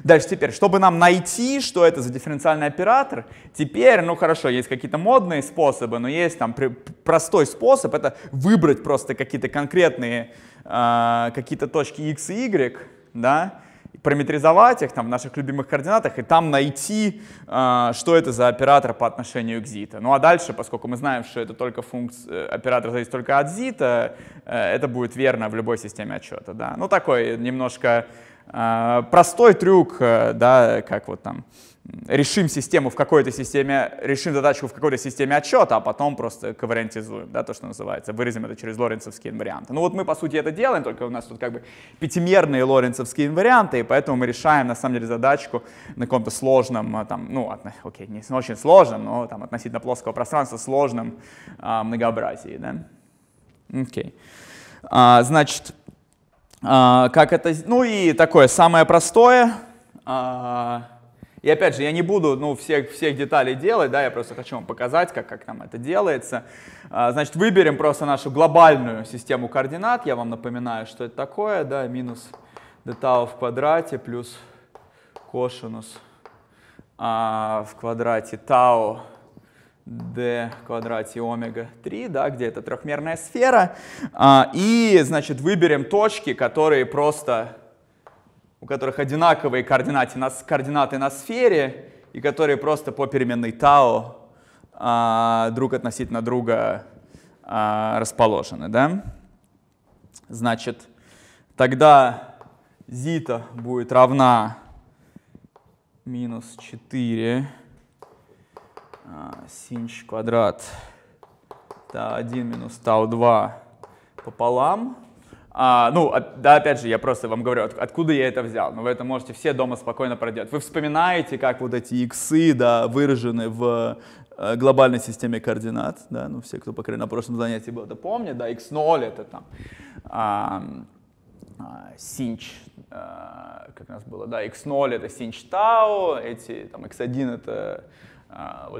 Дальше теперь, чтобы нам найти, что это за дифференциальный оператор, теперь, ну хорошо, есть какие-то модные способы, но есть там простой способ, это выбрать просто какие-то конкретные, а, какие-то точки x и y, да, параметризовать их там, в наших любимых координатах и там найти, а, что это за оператор по отношению к зита. Ну а дальше, поскольку мы знаем, что это только функция, э, оператор зависит только от зита, э, это будет верно в любой системе отчета. Да? Ну такой немножко а, простой трюк, э, да, как вот там, решим систему в какой-то системе, решим задачу в какой-то системе отчета, а потом просто ковариантизуем, да, то, что называется, выразим это через лоренцевские инварианты. Ну вот мы, по сути, это делаем, только у нас тут как бы пятимерные лоренцевские инварианты, и поэтому мы решаем, на самом деле, задачку на каком-то сложном, э, там, ну, окей, не очень сложном, но там относительно плоского пространства сложном а, многообразии, да. Окей. А, значит, а, как это, ну и такое самое простое. А, и опять же, я не буду ну, всех, всех деталей делать, да, я просто хочу вам показать, как, как там это делается. А, значит, выберем просто нашу глобальную систему координат. Я вам напоминаю, что это такое, да, минус дтау в квадрате плюс кошинус в квадрате тау d в квадрате омега 3, да, где это трехмерная сфера. А, и, значит, выберем точки, которые просто, у которых одинаковые координаты на, координаты на сфере, и которые просто по переменной тау а, друг относительно друга а, расположены, да. Значит, тогда зита будет равна минус 4 а, синч квадрат Та1 минус Тау2 пополам. А, ну, да, опять же, я просто вам говорю, от, откуда я это взял. Но ну, вы это можете все дома спокойно проделать. Вы вспоминаете, как вот эти иксы, да, выражены в э, глобальной системе координат, да, ну, все, кто, по крайней мере, на прошлом занятии был, это помнят, да, x0 это там а, а, синч, а, как у нас было, да, x0 это синч тау, эти, там, x1 это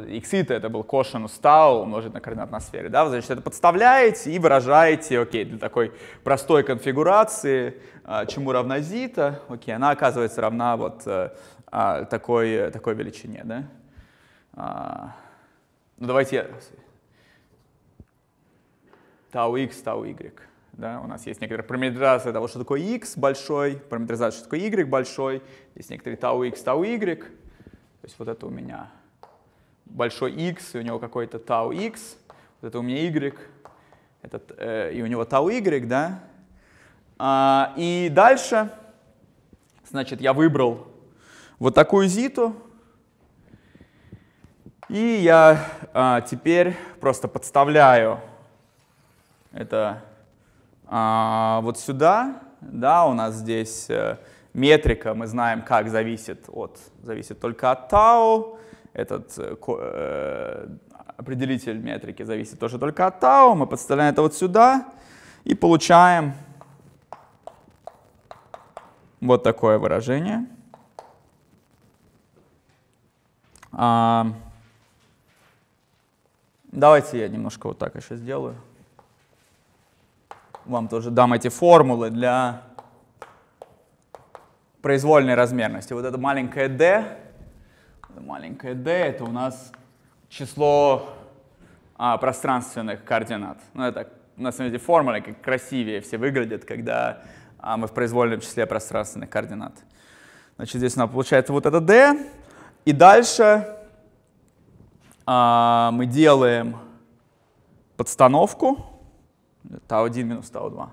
x а, это, это был кошинус тау умножить на координат на сфере. Да? Значит, это подставляете и выражаете, окей, для такой простой конфигурации, а, чему равна зита, окей, она оказывается равна вот э, а, такой, такой величине. Да? Ну, давайте я... Тау x, тау y. Да? У нас есть некоторые параметризации того, что такое x большой, параметризация, что такое y большой, есть некоторые тау x, тау y. То есть вот это у меня большой x, и у него какой-то tau x, вот это у меня y, этот, э, и у него tau y, да. А, и дальше, значит, я выбрал вот такую зиту, и я а, теперь просто подставляю это а, вот сюда, да, у нас здесь э, метрика, мы знаем, как зависит от, зависит только от tau, этот э, э, определитель метрики зависит тоже только от тау. Мы подставляем это вот сюда и получаем вот такое выражение. А, давайте я немножко вот так еще сделаю. Вам тоже дам эти формулы для произвольной размерности. Вот это маленькое d маленькое d это у нас число а, пространственных координат. Ну, это на самом деле формулы как красивее все выглядят, когда а, мы в произвольном числе пространственных координат. Значит, здесь у нас получается вот это d, и дальше а, мы делаем подстановку tau1 минус tau2.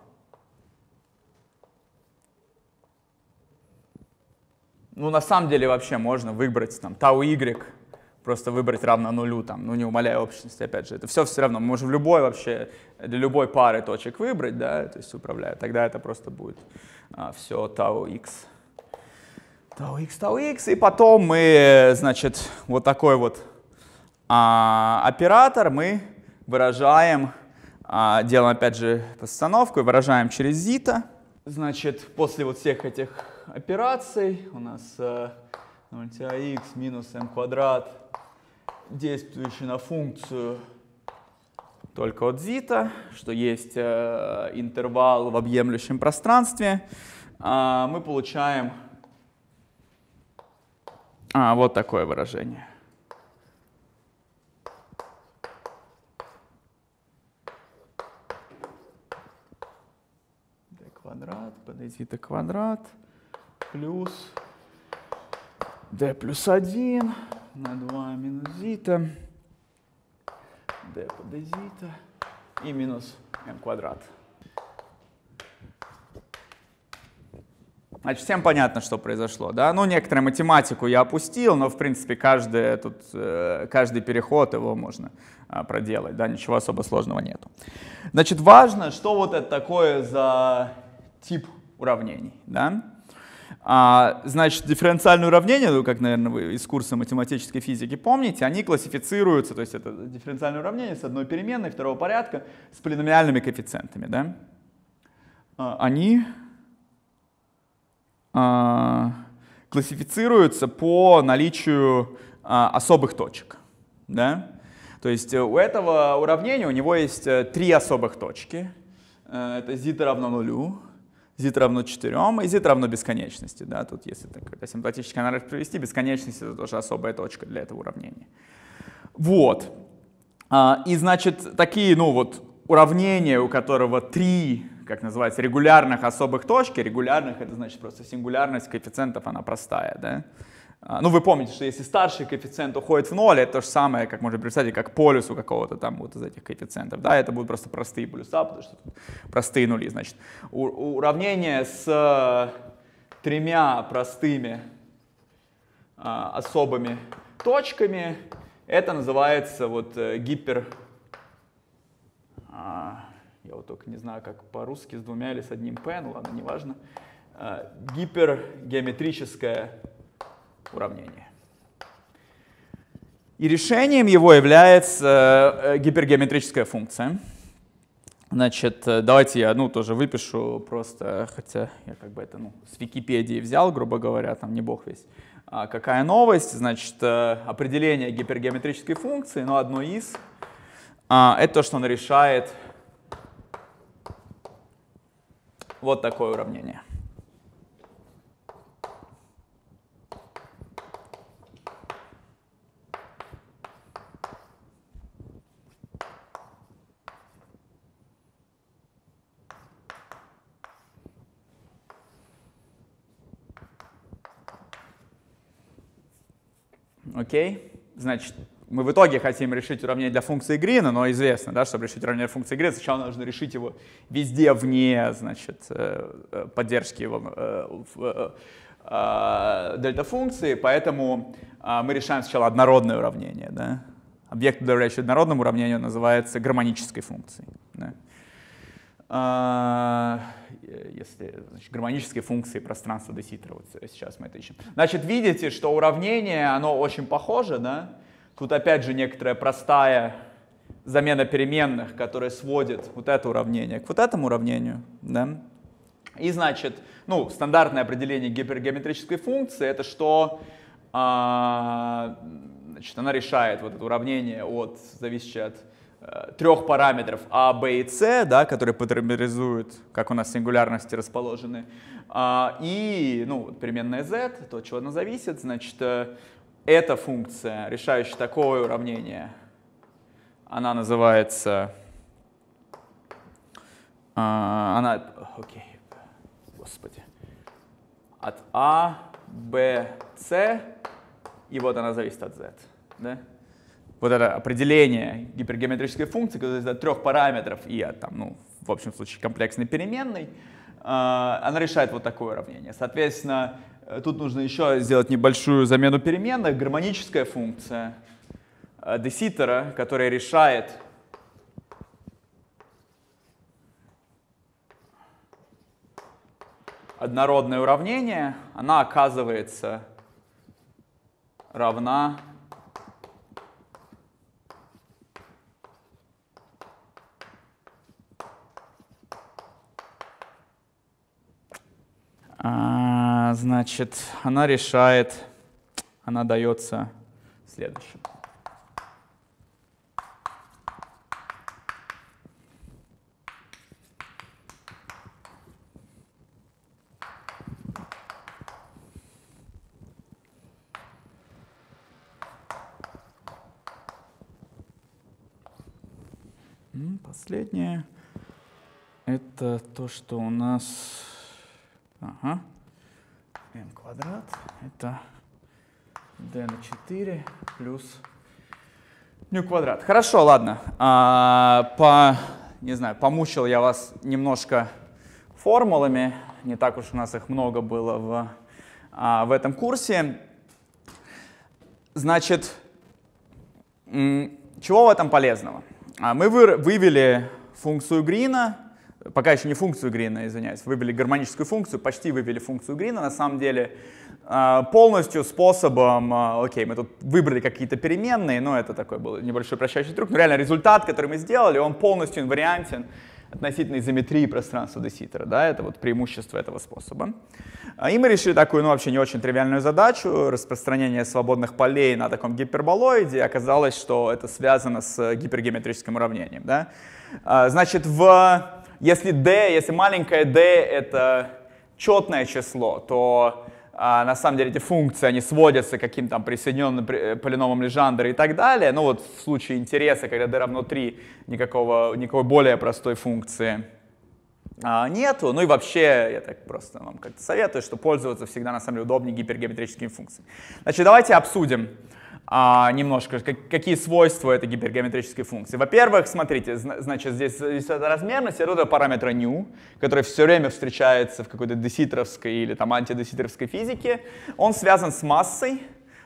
Ну, на самом деле вообще можно выбрать там tau y, просто выбрать равно нулю, там, ну, не умаляя общности, опять же. Это все все равно, мы можем любой вообще, для любой пары точек выбрать, да, то есть управляя. Тогда это просто будет а, все tau x. Tau x, tau x. И потом мы, значит, вот такой вот а, оператор мы выражаем, а, делаем, опять же, постановку и выражаем через зита. Значит, после вот всех этих операций. У нас 0th э, минус m квадрат действующий на функцию только от зита, что есть э, интервал в объемлющем пространстве. А, мы получаем а, вот такое выражение. d квадрат, под зита квадрат плюс d плюс 1 на 2 минус зита, d под d зита и минус m квадрат. Значит, всем понятно, что произошло, да? Ну, некоторую математику я опустил, но, в принципе, каждый, тут, э, каждый переход его можно а, проделать, да, ничего особо сложного нету. Значит, важно, что вот это такое за тип уравнений, да? А, значит, дифференциальные уравнения, ну, как, наверное, вы из курса математической физики помните, они классифицируются, то есть это дифференциальные уравнения с одной переменной второго порядка с полиномиальными коэффициентами, да? А, они а, классифицируются по наличию а, особых точек, да? То есть э, у этого уравнения у него есть э, три особых точки. Э, это z равно нулю, z равно 4, и z равно бесконечности. Да? Тут, если так, асимптотический анализ провести, бесконечность — это тоже особая точка для этого уравнения. Вот. А, и, значит, такие, ну, вот, уравнения, у которого три, как называется, регулярных особых точки, регулярных — это значит просто сингулярность коэффициентов, она простая, да? А, ну, вы помните, что если старший коэффициент уходит в ноль, это то же самое, как можно представить, как полюс у какого-то там вот из этих коэффициентов. Да, это будут просто простые полюса, потому что простые нули. Значит, уравнение с э, тремя простыми а, особыми точками, это называется вот э, гипер... А, я вот только не знаю, как по-русски, с двумя или с одним P, ну ладно, неважно. А, гипергеометрическая уравнение. И решением его является э, гипергеометрическая функция. Значит, э, давайте я ну тоже выпишу, просто, хотя я как бы это ну, с Википедии взял, грубо говоря, там не бог весь. А какая новость? Значит, э, определение гипергеометрической функции, но одно из, а, это то, что она решает вот такое уравнение. Окей? Значит, мы в итоге хотим решить уравнение для функции Грина, но известно, да, чтобы решить уравнение функции Грина, сначала нужно решить его везде вне значит, э, э, поддержки его э, дельта-функции, поэтому а, мы решаем сначала однородное уравнение. Да? Объект, удовлетворяющий однородному уравнению, называется гармонической функцией. Да? А, если значит, гармонические функции пространства деситера, вот сейчас мы это ищем. Значит, видите, что уравнение, оно очень похоже, да? Тут опять же некоторая простая замена переменных, которая сводит вот это уравнение к вот этому уравнению, да? И значит, ну, стандартное определение гипергеометрической функции это что э, значит, она решает вот это уравнение от, зависящее от трех параметров А, Б и С, да, которые полимеризуют, как у нас сингулярности расположены, а, и ну, переменная Z, то, чего она зависит, значит, э, эта функция, решающая такое уравнение, она называется... А, она... Окей, господи. От А, Б, С, и вот она зависит от Z, да? вот это определение гипергеометрической функции, которая из трех параметров и от, а, там, ну, в общем случае комплексной переменной, а, она решает вот такое уравнение. Соответственно, э, тут нужно еще сделать небольшую замену переменных. Гармоническая функция э, деситера, которая решает однородное уравнение, она оказывается равна А, значит, она решает, она дается следующим. Последнее это то, что у нас... Ага m квадрат это d на 4 плюс ню квадрат. Хорошо, ладно. А, по, не знаю, помучил я вас немножко формулами. Не так уж у нас их много было в, а, в этом курсе. Значит, чего в этом полезного? А, мы вывели функцию Грина пока еще не функцию Грина, извиняюсь, вывели гармоническую функцию, почти вывели функцию Грина, на самом деле а, полностью способом, а, окей, мы тут выбрали какие-то переменные, но это такой был небольшой прощающий трюк, но реально результат, который мы сделали, он полностью инвариантен относительно изометрии пространства деситера, да, это вот преимущество этого способа. А, и мы решили такую, ну, вообще не очень тривиальную задачу, распространение свободных полей на таком гиперболоиде, оказалось, что это связано с гипергеометрическим уравнением, да. Значит, в если d, если маленькое d это четное число, то а, на самом деле эти функции, они сводятся к каким-то присоединенным э, полиномам Лежандера и так далее. Ну вот в случае интереса, когда d равно 3, никакого, никакой более простой функции а, нету. Ну и вообще, я так просто вам как-то советую, что пользоваться всегда на самом деле удобнее гипергеометрическими функциями. Значит, давайте обсудим а, немножко, как, какие свойства этой гипергеометрической функции. Во-первых, смотрите, значит, здесь зависит от размерности, от параметра nu, который все время встречается в какой-то деситровской или там антидеситровской физике. Он связан с массой,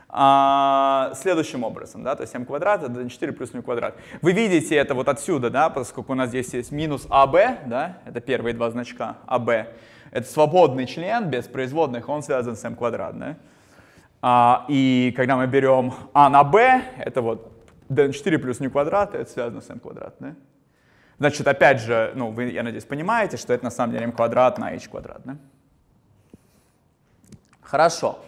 а, следующим образом, да, то есть m квадрат это 4 плюс mu квадрат. Вы видите это вот отсюда, да, поскольку у нас здесь есть минус AB, да, это первые два значка AB, это свободный член без производных, он связан с m квадрат, да. А, и когда мы берем А на b, это вот d 4 плюс nu квадрат, это связано с m квадрат. Да? Значит, опять же, ну, вы, я надеюсь, понимаете, что это на самом деле m квадрат на h квадрат. Да? Хорошо.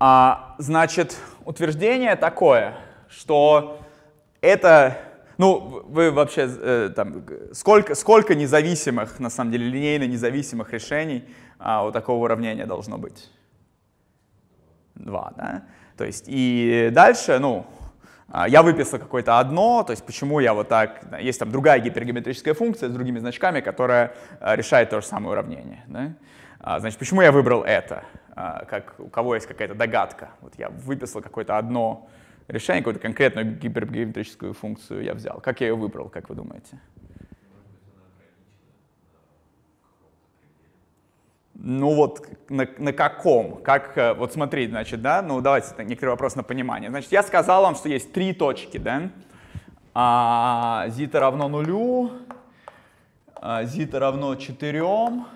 А, значит, утверждение такое, что это, ну, вы вообще, э, там, сколько, сколько независимых, на самом деле, линейно независимых решений а, у такого уравнения должно быть? два, да, то есть и дальше, ну, а, я выписал какое-то одно, то есть почему я вот так, есть там другая гипергеометрическая функция с другими значками, которая а, решает то же самое уравнение, да? А, значит, почему я выбрал это? Как, у кого есть какая-то догадка? Вот я выписал какое-то одно решение, какую-то конкретную гипергеометрическую функцию я взял. Как я ее выбрал, как вы думаете? Ну вот на, на каком? Как, э, вот смотри, значит, да, ну давайте некоторый вопрос на понимание. Значит, я сказал вам, что есть три точки, да? А, зита равно нулю, а, зита равно четырем,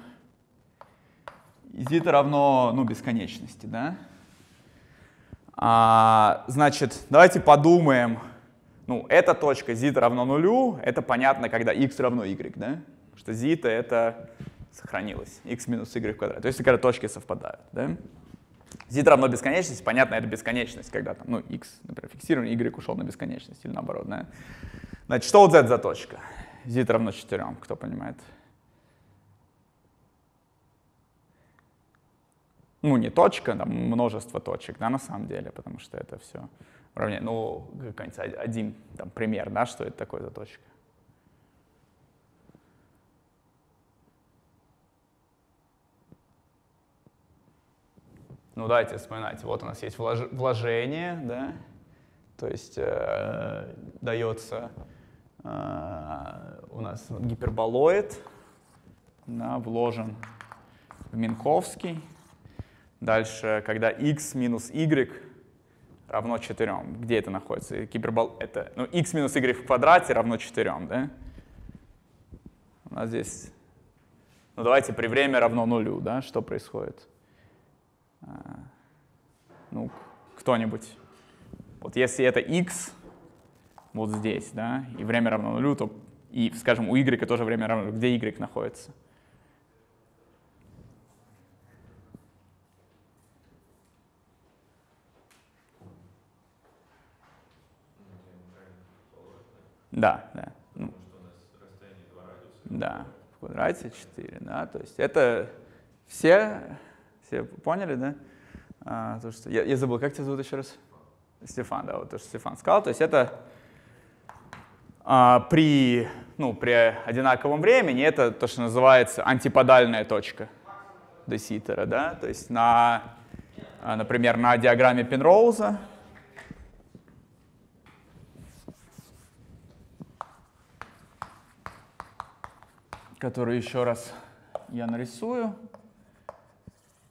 зита равно, ну, бесконечности, да? А, значит, давайте подумаем, ну, эта точка зита равно нулю, это понятно, когда x равно y, да? что зита — это сохранилось, x минус y в квадрате. То есть, когда точки совпадают. Да? z равно бесконечности, понятно, это бесконечность, когда там, ну, x, например, фиксирован, y ушел на бесконечность, или наоборот, да? Значит, что вот z за точка? z равно 4, кто понимает? Ну, не точка, там множество точек, да, на самом деле, потому что это все уравнение. Ну, какой-нибудь один там, пример, да, что это такое за точка. Ну, давайте вспоминать. Вот у нас есть влож... вложение, да, то есть э, дается э, у нас гиперболоид, да, вложен в Минковский. Дальше, когда x минус y равно 4, где это находится? Гипербол... Это, ну, x минус y в квадрате равно 4, да? У нас здесь... Ну, давайте при время равно нулю, да, что происходит? А, ну, кто-нибудь. Вот если это x вот здесь, да, и время равно нулю, то и, скажем, у y тоже время равно нулю, где y находится. Да, да. Ну. Да, в квадрате 4, да, то есть это все все поняли, да? А, то, что... я, я забыл, как тебя зовут еще раз? Стефан, да, вот то, что Стефан сказал. То есть это а, при, ну, при одинаковом времени это то, что называется антиподальная точка Ситера, да? То есть, на, а, например, на диаграмме Пенроуза которую еще раз я нарисую.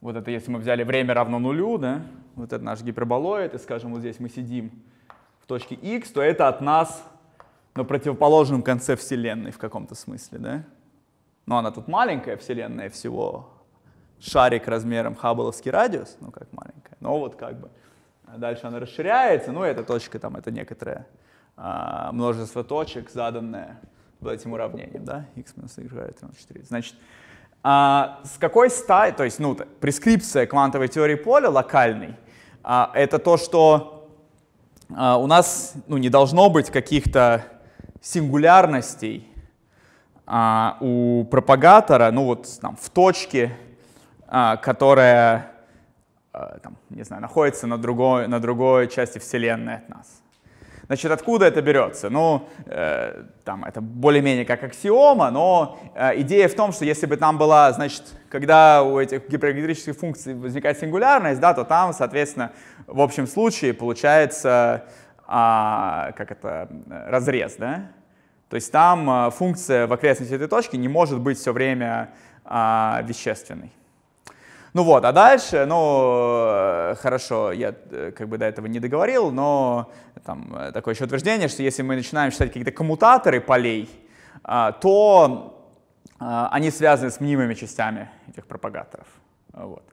Вот это если мы взяли время равно нулю, да, вот это наш гиперболоид, и скажем, вот здесь мы сидим в точке x, то это от нас на противоположном конце Вселенной в каком-то смысле, да? Но она тут маленькая Вселенная всего, шарик размером хаббловский радиус, ну как маленькая, но вот как бы. А дальше она расширяется, ну эта точка там, это некоторое а, множество точек, заданное вот этим уравнением, да, x минус y равно 4. Значит, а, с какой стадии, то есть, ну, прескрипция квантовой теории поля локальной, а, это то, что а, у нас ну, не должно быть каких-то сингулярностей а, у пропагатора, ну вот там в точке, а, которая, а, там, не знаю, находится на другой, на другой части Вселенной от нас. Значит, откуда это берется? Ну, э, там это более-менее как аксиома, но э, идея в том, что если бы там была, значит, когда у этих гипергеометрических функций возникает сингулярность, да, то там, соответственно, в общем случае получается, э, как это, разрез, да? То есть там э, функция в окрестности этой точки не может быть все время э, вещественной. Ну вот, а дальше, ну, э, хорошо, я э, как бы до этого не договорил, но там, э, такое еще утверждение, что если мы начинаем считать какие-то коммутаторы полей, а, то а, они связаны с мнимыми частями этих пропагаторов. Вот.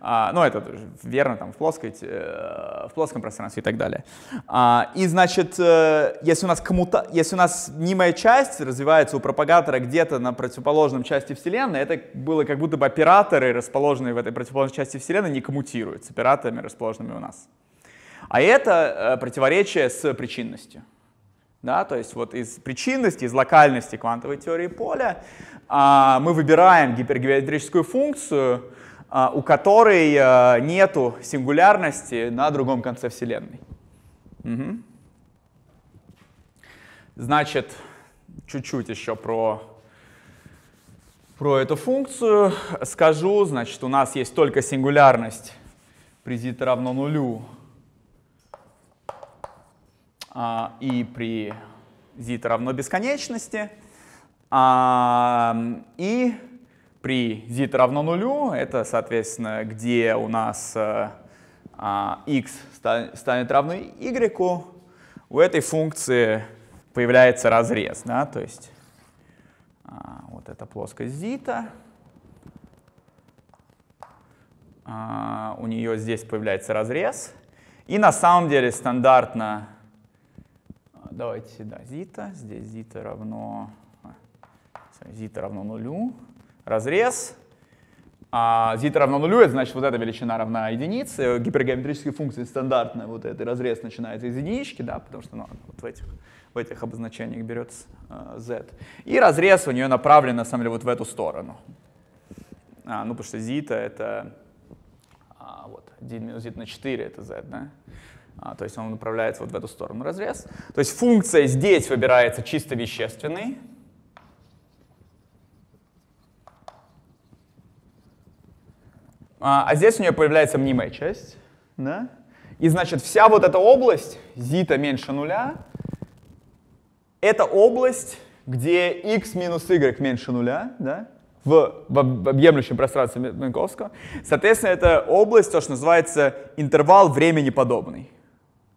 А, ну, это верно там, в, плоской, э, в плоском пространстве и так далее. А, и, значит, э, если у, нас коммута... если у нас мнимая часть развивается у пропагатора где-то на противоположном части Вселенной, это было как будто бы операторы, расположенные в этой противоположной части Вселенной, не коммутируют с операторами, расположенными у нас. А это э, противоречие с причинностью. Да, то есть вот из причинности, из локальности квантовой теории поля а, мы выбираем гипергеометрическую функцию, а, у которой а, нету сингулярности на другом конце Вселенной. Угу. Значит, чуть-чуть еще про, про эту функцию скажу. Значит, у нас есть только сингулярность при зета равно нулю а, и при z равно бесконечности, а, и при z равно нулю, это, соответственно, где у нас э, а, x станет равно y, у этой функции появляется разрез, да, то есть вот эта плоскость зита, у нее здесь появляется разрез, и на самом деле стандартно давайте, да, зита. Здесь зита равно, а, зита равно нулю. Разрез. А зита равно нулю, это значит, вот эта величина равна единице. Гипергеометрические функции стандартные, вот этот разрез начинается из единички, да, потому что ну, вот в этих в этих обозначениях берется а, z. И разрез у нее направлен, на самом деле, вот в эту сторону. А, ну, потому что зита — это а, вот, 1 минус зита на 4 — это z, да? А, то есть он направляется вот в эту сторону разрез. То есть функция здесь выбирается чисто вещественной. А, а здесь у нее появляется мнимая часть. Да? И значит вся вот эта область, зита меньше нуля, это область, где x минус y меньше нуля, да? в, в объемлющем пространстве Менковского. Соответственно, это область, то, что называется интервал времени подобный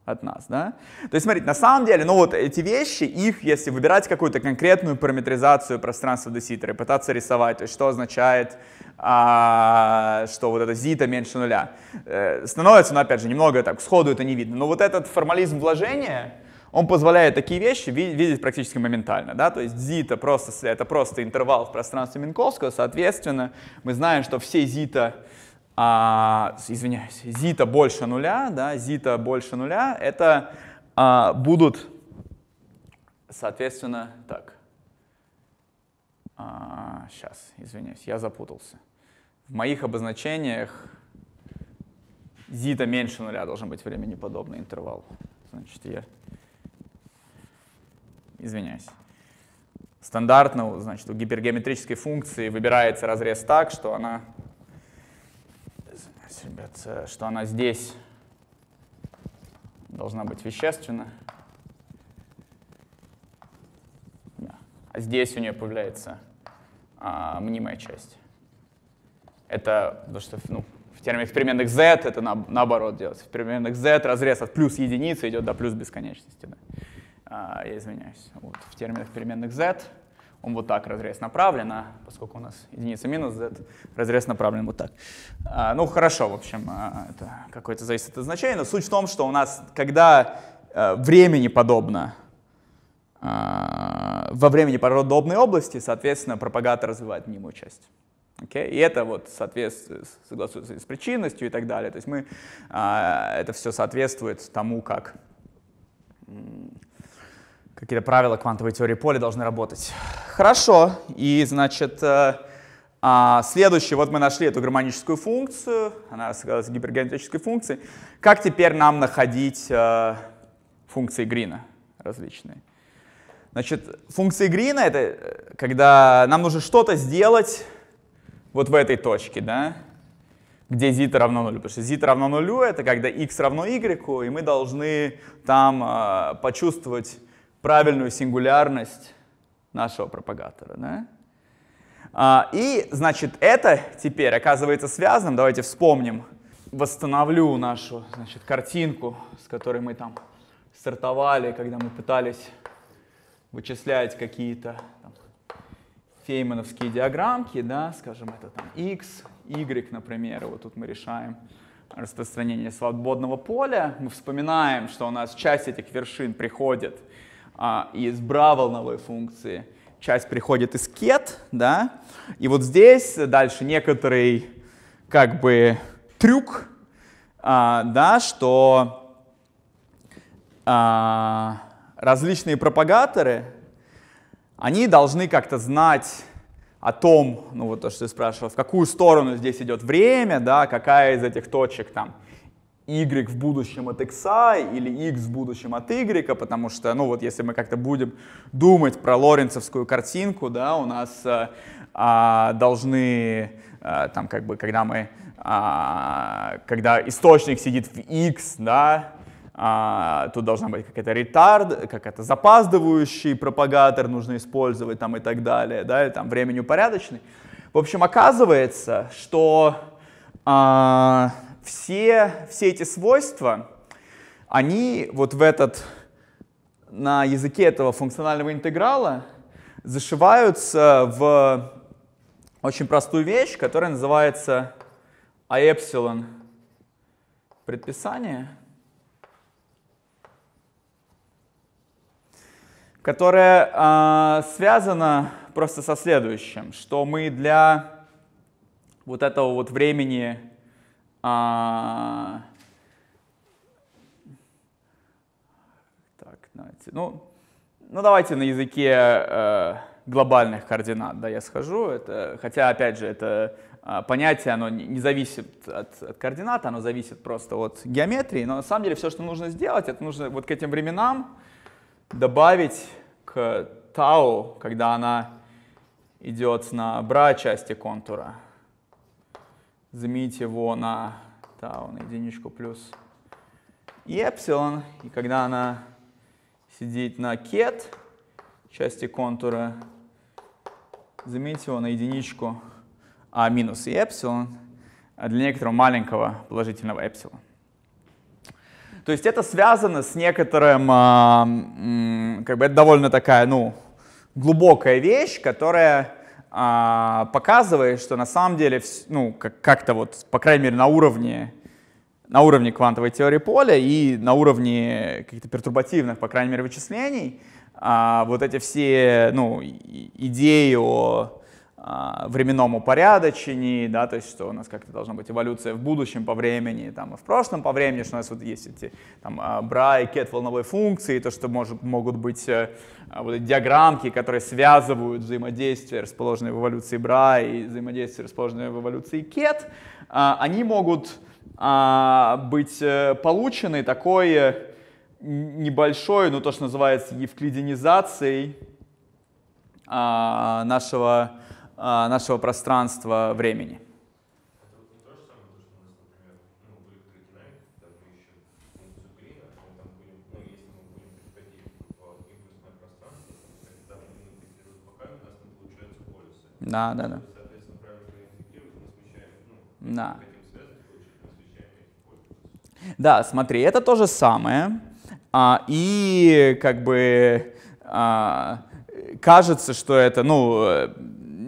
от нас, да? То есть, смотрите, на самом деле, ну вот эти вещи, их, если выбирать какую-то конкретную параметризацию пространства до ситера и пытаться рисовать, то есть что означает, а, что вот это зита меньше нуля, э, становится, ну опять же, немного так, сходу это не видно, но вот этот формализм вложения, он позволяет такие вещи видеть практически моментально, да, то есть зита просто, это просто интервал в пространстве Минковского, соответственно, мы знаем, что все зита а, извиняюсь, зита больше нуля, да, зита больше нуля, это а, будут, соответственно, так, а, сейчас, извиняюсь, я запутался. В моих обозначениях зита меньше нуля должен быть времени подобный интервал. Значит, я извиняюсь. Стандартно, значит, у гипергеометрической функции выбирается разрез так, что она здесь, ребят, э, что она здесь должна быть вещественна. А здесь у нее появляется а, мнимая часть. Это, потому что ну, в терминах экспериментных z это на, наоборот делается. В переменных z разрез от плюс единицы идет до плюс бесконечности. Да. А, я извиняюсь. Вот, в терминах переменных z он вот так разрез направлен, а поскольку у нас единица минус z, разрез направлен вот так. А, ну хорошо, в общем, а, это какое-то зависит от значения, но суть в том, что у нас, когда а, времени подобно, а, во времени подобной области, соответственно, пропагатор развивает мнимую часть. Okay? И это вот соответствует, согласуется с причинностью и так далее. То есть мы, а, это все соответствует тому, как какие-то правила квантовой теории поля должны работать. Хорошо, и значит, э, а, следующий, вот мы нашли эту гармоническую функцию, она оказалась гипергеометрической функцией. Как теперь нам находить а, функции Грина различные? Значит, функции Грина — это э, когда нам нужно что-то сделать вот в этой точке, да, где zeta равно нулю. Потому что zeta равно нулю — это когда x равно y, и мы должны там а, почувствовать правильную сингулярность нашего пропагатора. Да? А, и, значит, это теперь оказывается связано, давайте вспомним, восстановлю нашу, значит, картинку, с которой мы там стартовали, когда мы пытались вычислять какие-то феймановские диаграммки, да, скажем, это там x, y, например, вот тут мы решаем распространение свободного поля, мы вспоминаем, что у нас часть этих вершин приходит а, из браволновой функции часть приходит из кет, да, и вот здесь дальше некоторый как бы трюк, а, да, что а, различные пропагаторы, они должны как-то знать о том, ну вот то, что ты спрашивал, в какую сторону здесь идет время, да, какая из этих точек там Y в будущем от X или X в будущем от Y, потому что, ну вот если мы как-то будем думать про лоренцевскую картинку, да, у нас э, а, должны, а, там как бы, когда мы, а, когда источник сидит в X, да, а, тут должна быть какая-то ретард, как это запаздывающий пропагатор нужно использовать там и так далее, да, или там времени упорядоченный. В общем, оказывается, что а, все, все эти свойства, они вот в этот, на языке этого функционального интеграла зашиваются в очень простую вещь, которая называется а предписание, которое э, связано просто со следующим, что мы для вот этого вот времени а, так, давайте. Ну, ну, давайте на языке э, глобальных координат, да, я схожу. Это, хотя, опять же, это э, понятие, оно не зависит от, от координат, оно зависит просто от геометрии. Но на самом деле все, что нужно сделать, это нужно вот к этим временам добавить к тау, когда она идет на бра части контура заменить его на таун, единичку плюс и эпсилон. И когда она сидит на кет части контура, заменить его на единичку а минус и эпсилон а для некоторого маленького положительного эпсилона. То есть это связано с некоторым, а, как бы это довольно такая, ну, глубокая вещь, которая а, показывает, что на самом деле, ну, как-то вот, по крайней мере, на уровне, на уровне квантовой теории поля и на уровне каких-то пертурбативных, по крайней мере, вычислений, а, вот эти все, ну, идеи о а, временном упорядочении, да, то есть что у нас как-то должна быть эволюция в будущем по времени, там, и в прошлом по времени, что у нас вот есть эти там, бра и кет волновой функции, то, что может, могут быть э, а вот эти диаграммки, которые связывают взаимодействие, расположенное в эволюции Бра и взаимодействие, расположенное в эволюции Кет, а, они могут а, быть э, получены такой э, небольшой, ну то, что называется евклидинизацией нашего, нашего пространства времени. Да, да, да. Ну, да. Да, смотри, это то же самое. А, и как бы а, кажется, что это, ну, э,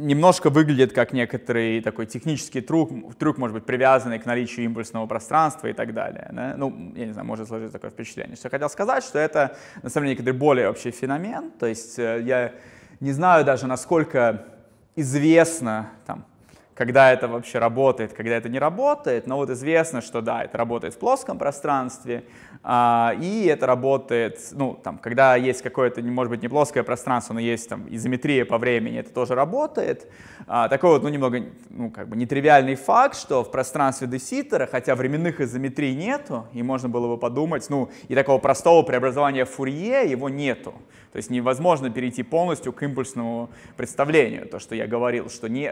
немножко выглядит как некоторый такой технический трюк, трюк, может быть, привязанный к наличию импульсного пространства и так далее. Да? Ну, я не знаю, может сложиться такое впечатление. Что я хотел сказать, что это, на самом деле, некоторый более общий феномен. То есть э, я не знаю даже, насколько известно там, когда это вообще работает, когда это не работает, но вот известно, что да, это работает в плоском пространстве, а, и это работает, ну, там, когда есть какое-то, может быть, не плоское пространство, но есть там изометрия по времени, это тоже работает. А, такой вот, ну, немного, ну, как бы нетривиальный факт, что в пространстве Деситера, хотя временных изометрий нету, и можно было бы подумать, ну, и такого простого преобразования Фурье его нету. То есть невозможно перейти полностью к импульсному представлению, то, что я говорил, что не,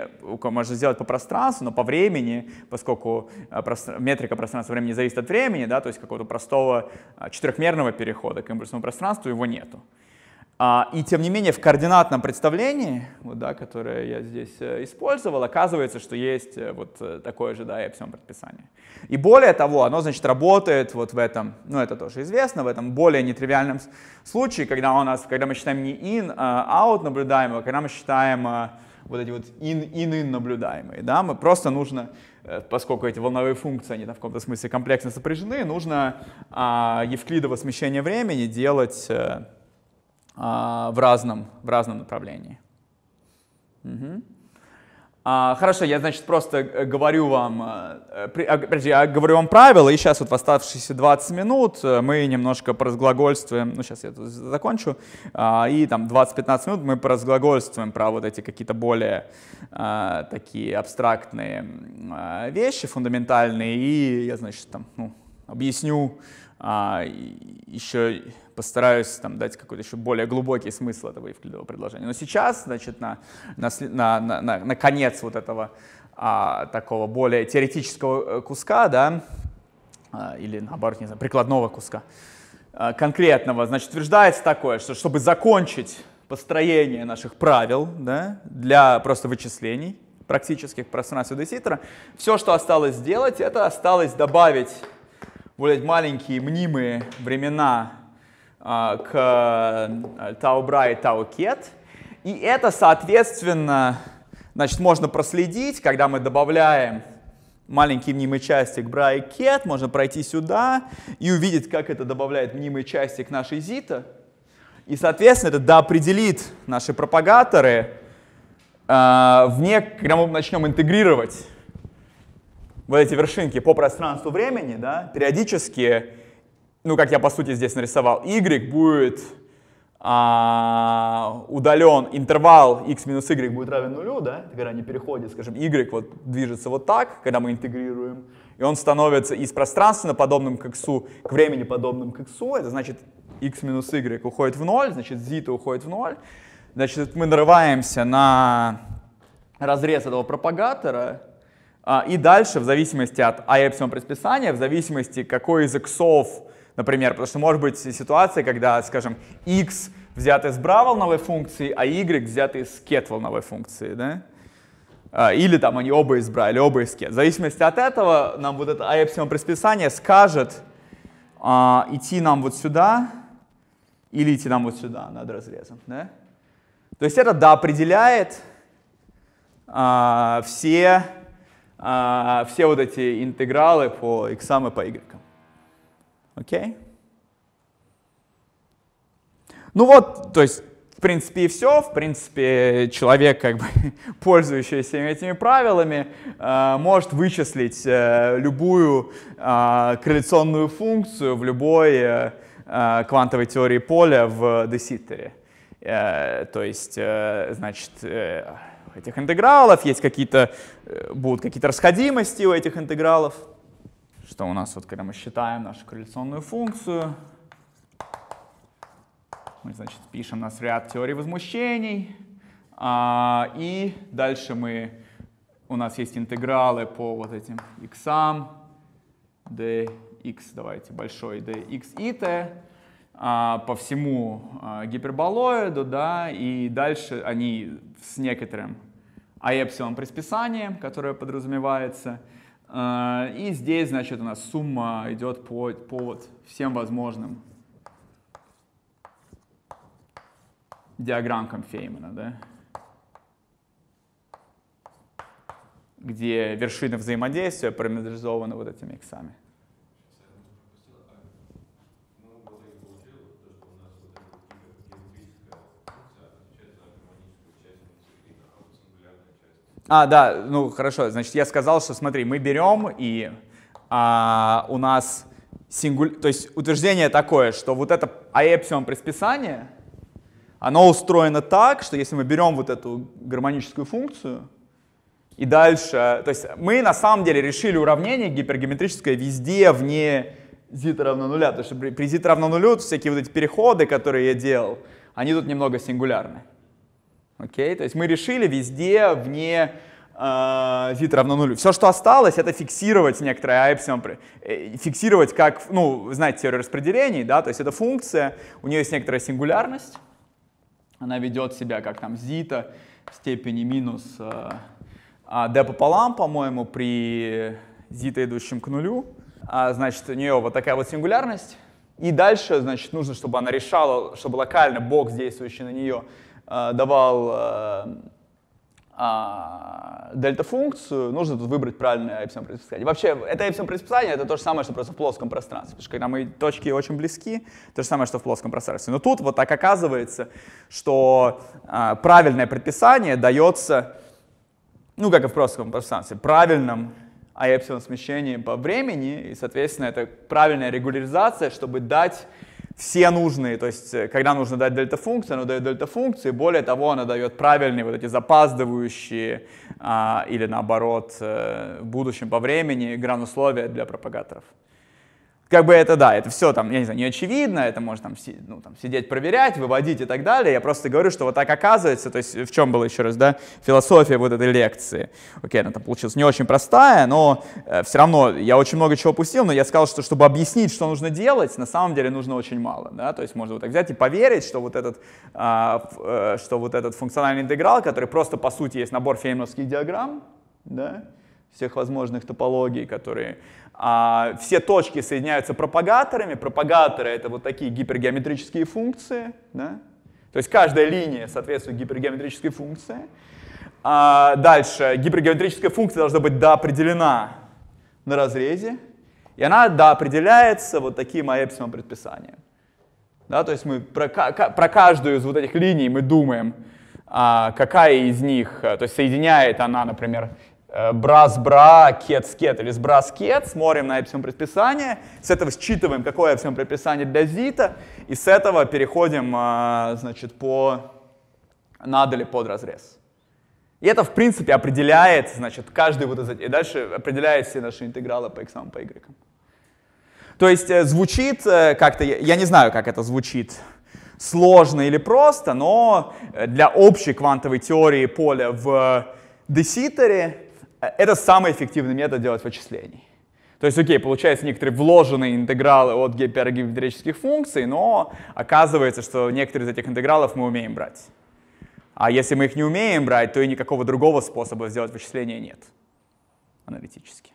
можно сделать по пространству, но по времени, поскольку э, метрика пространства времени зависит от времени, да, то есть какого-то простого э, четырехмерного перехода к импульсному пространству его нету. А, и тем не менее в координатном представлении, вот, да, которое я здесь э, использовал, оказывается, что есть вот такое же да, и всем предписание. И более того, оно значит работает вот в этом, ну это тоже известно, в этом более нетривиальном случае, когда у нас, когда мы считаем не in, а out наблюдаемого, когда мы считаем вот эти вот ин-ин наблюдаемые, да, мы просто нужно, э, поскольку эти волновые функции, они там, в каком-то смысле комплексно сопряжены, нужно а, евклидово смещение времени делать э, а, в, разном, в разном направлении. Угу. А, хорошо, я, значит, просто э, говорю вам, э, э, а, подожди, я говорю вам правила, и сейчас вот в оставшиеся 20 минут мы немножко поразглагольствуем, ну, сейчас я тут закончу, а, и там 20-15 минут мы поразглагольствуем про вот эти какие-то более такие абстрактные вещи, фундаментальные, и я, значит, там, ну, объясню а, еще постараюсь там, дать какой-то еще более глубокий смысл этого Евклидового предложения. Но сейчас, значит, на, на, на, на, на конец вот этого а, такого более теоретического э, куска, да, а, или наоборот, не знаю, прикладного куска, а, конкретного, значит, утверждается такое, что чтобы закончить построение наших правил да, для просто вычислений практических пространств Деситера, все, что осталось сделать, это осталось добавить более маленькие мнимые времена а, к тау э, Bra и Tau Ket. И это, соответственно, значит, можно проследить, когда мы добавляем маленькие мнимые части к Bra и Ket, можно пройти сюда и увидеть, как это добавляет мнимые части к нашей зита. И, соответственно, это доопределит наши пропагаторы э, вне, когда мы начнем интегрировать вот эти вершинки по пространству времени, да, периодически ну, как я по сути здесь нарисовал, y будет а, удален интервал x минус y будет равен нулю, да, когда они переходят, скажем, y вот движется вот так, когда мы интегрируем, и он становится из пространственно подобным к x, к времени подобным к x, это значит x минус y уходит в ноль, значит zeta уходит в ноль, значит мы нарываемся на разрез этого пропагатора, а, и дальше, в зависимости от а эпсилон присписания, в зависимости какой из иксов Например, потому что может быть ситуация, когда, скажем, x взят из bra волновой функции, а y взят из ket волновой функции, да? А, или там они оба из bra, или оба из кет. В зависимости от этого нам вот это а эпсилон скажет а, идти нам вот сюда или идти нам вот сюда над разрезом, да? То есть это да определяет а, все, а, все вот эти интегралы по x и по y. Окей? Ну вот, то есть, в принципе, и все. В принципе, человек, как бы, пользующийся этими правилами, э, может вычислить э, любую э, корреляционную функцию в любой э, э квантовой теории поля в деситтере. Э, то есть, э, значит, э, этих интегралов есть какие-то, э, будут какие-то расходимости у этих интегралов что у нас вот, когда мы считаем нашу корреляционную функцию, мы, значит, пишем у нас ряд теорий возмущений, а, и дальше мы, у нас есть интегралы по вот этим x, dx, давайте, большой dx и t, а, по всему а, гиперболоиду, да, и дальше они с некоторым а при присписанием, которое подразумевается, а, и здесь, значит, у нас сумма идет по, по вот всем возможным диаграммкам Феймана, да? где вершины взаимодействия параметризованы вот этими иксами. А, да, ну хорошо, значит, я сказал, что смотри, мы берем и а, у нас сингуль, То есть утверждение такое, что вот это аэпсион присписание, оно устроено так, что если мы берем вот эту гармоническую функцию, и дальше, то есть мы на самом деле решили уравнение гипергеометрическое везде вне зита равно нуля, потому что при, при зита равно нулю всякие вот эти переходы, которые я делал, они тут немного сингулярны. Окей? То есть мы решили везде вне z а, равно нулю. Все, что осталось, это фиксировать некоторые апсимы, э, фиксировать как, ну, знаете теорию распределений, да, то есть это функция, у нее есть некоторая сингулярность, она ведет себя как там зита в степени минус а, d а пополам, по-моему, при зита идущем к нулю, а, значит, у нее вот такая вот сингулярность, и дальше, значит, нужно, чтобы она решала, чтобы локально бокс, действующий на нее, Э, давал э, а, дельта-функцию, нужно тут выбрать правильное эпсилон предписание. Вообще, это эпсилон предписание, это то же самое, что просто в плоском пространстве, потому что когда мы точки очень близки, то же самое, что в плоском пространстве. Но тут вот так оказывается, что а, правильное предписание дается, ну, как и в плоском пространстве, правильным а эпсилон смещением по времени, и, соответственно, это правильная регуляризация, чтобы дать все нужные, то есть э, когда нужно дать дельта-функцию, она дает дельта-функции, более того, она дает правильные вот эти запаздывающие а, или наоборот э, в будущем по времени гран условия для пропагаторов как бы это да, это все там, я не знаю, не очевидно, это можно там, си, ну, там сидеть проверять, выводить и так далее. Я просто говорю, что вот так оказывается, то есть э, в чем была еще раз, да, философия вот этой лекции. Окей, она там получилась не очень простая, но э, все равно я очень много чего упустил, но я сказал, что чтобы объяснить, что нужно делать, на самом деле нужно очень мало, да, то есть можно вот так взять и поверить, что вот этот, э, э, что вот этот функциональный интеграл, который просто по сути есть набор феймовских диаграмм, да, всех возможных топологий, которые а, все точки соединяются пропагаторами. Пропагаторы — это вот такие гипергеометрические функции. Да? То есть каждая линия соответствует гипергеометрической функции. А, дальше гипергеометрическая функция должна быть доопределена на разрезе. И она доопределяется вот таким аэпсилон предписанием. Да, то есть мы про, про каждую из вот этих линий мы думаем, а, какая из них, то есть соединяет она, например, Э, брас бра кет или с кет, смотрим на эпсилон предписание, с этого считываем, какое эпсилон предписание для зита, и с этого переходим, а, значит, по над или под разрез. И это, в принципе, определяет, значит, каждый вот из этих, и дальше определяет все наши интегралы по x, по y. То есть э, звучит э, как-то, я не знаю, как это звучит, сложно или просто, но для общей квантовой теории поля в деситере это самый эффективный метод делать вычислений. То есть, окей, получается некоторые вложенные интегралы от гипергеометрических функций, но оказывается, что некоторые из этих интегралов мы умеем брать. А если мы их не умеем брать, то и никакого другого способа сделать вычисление нет аналитически.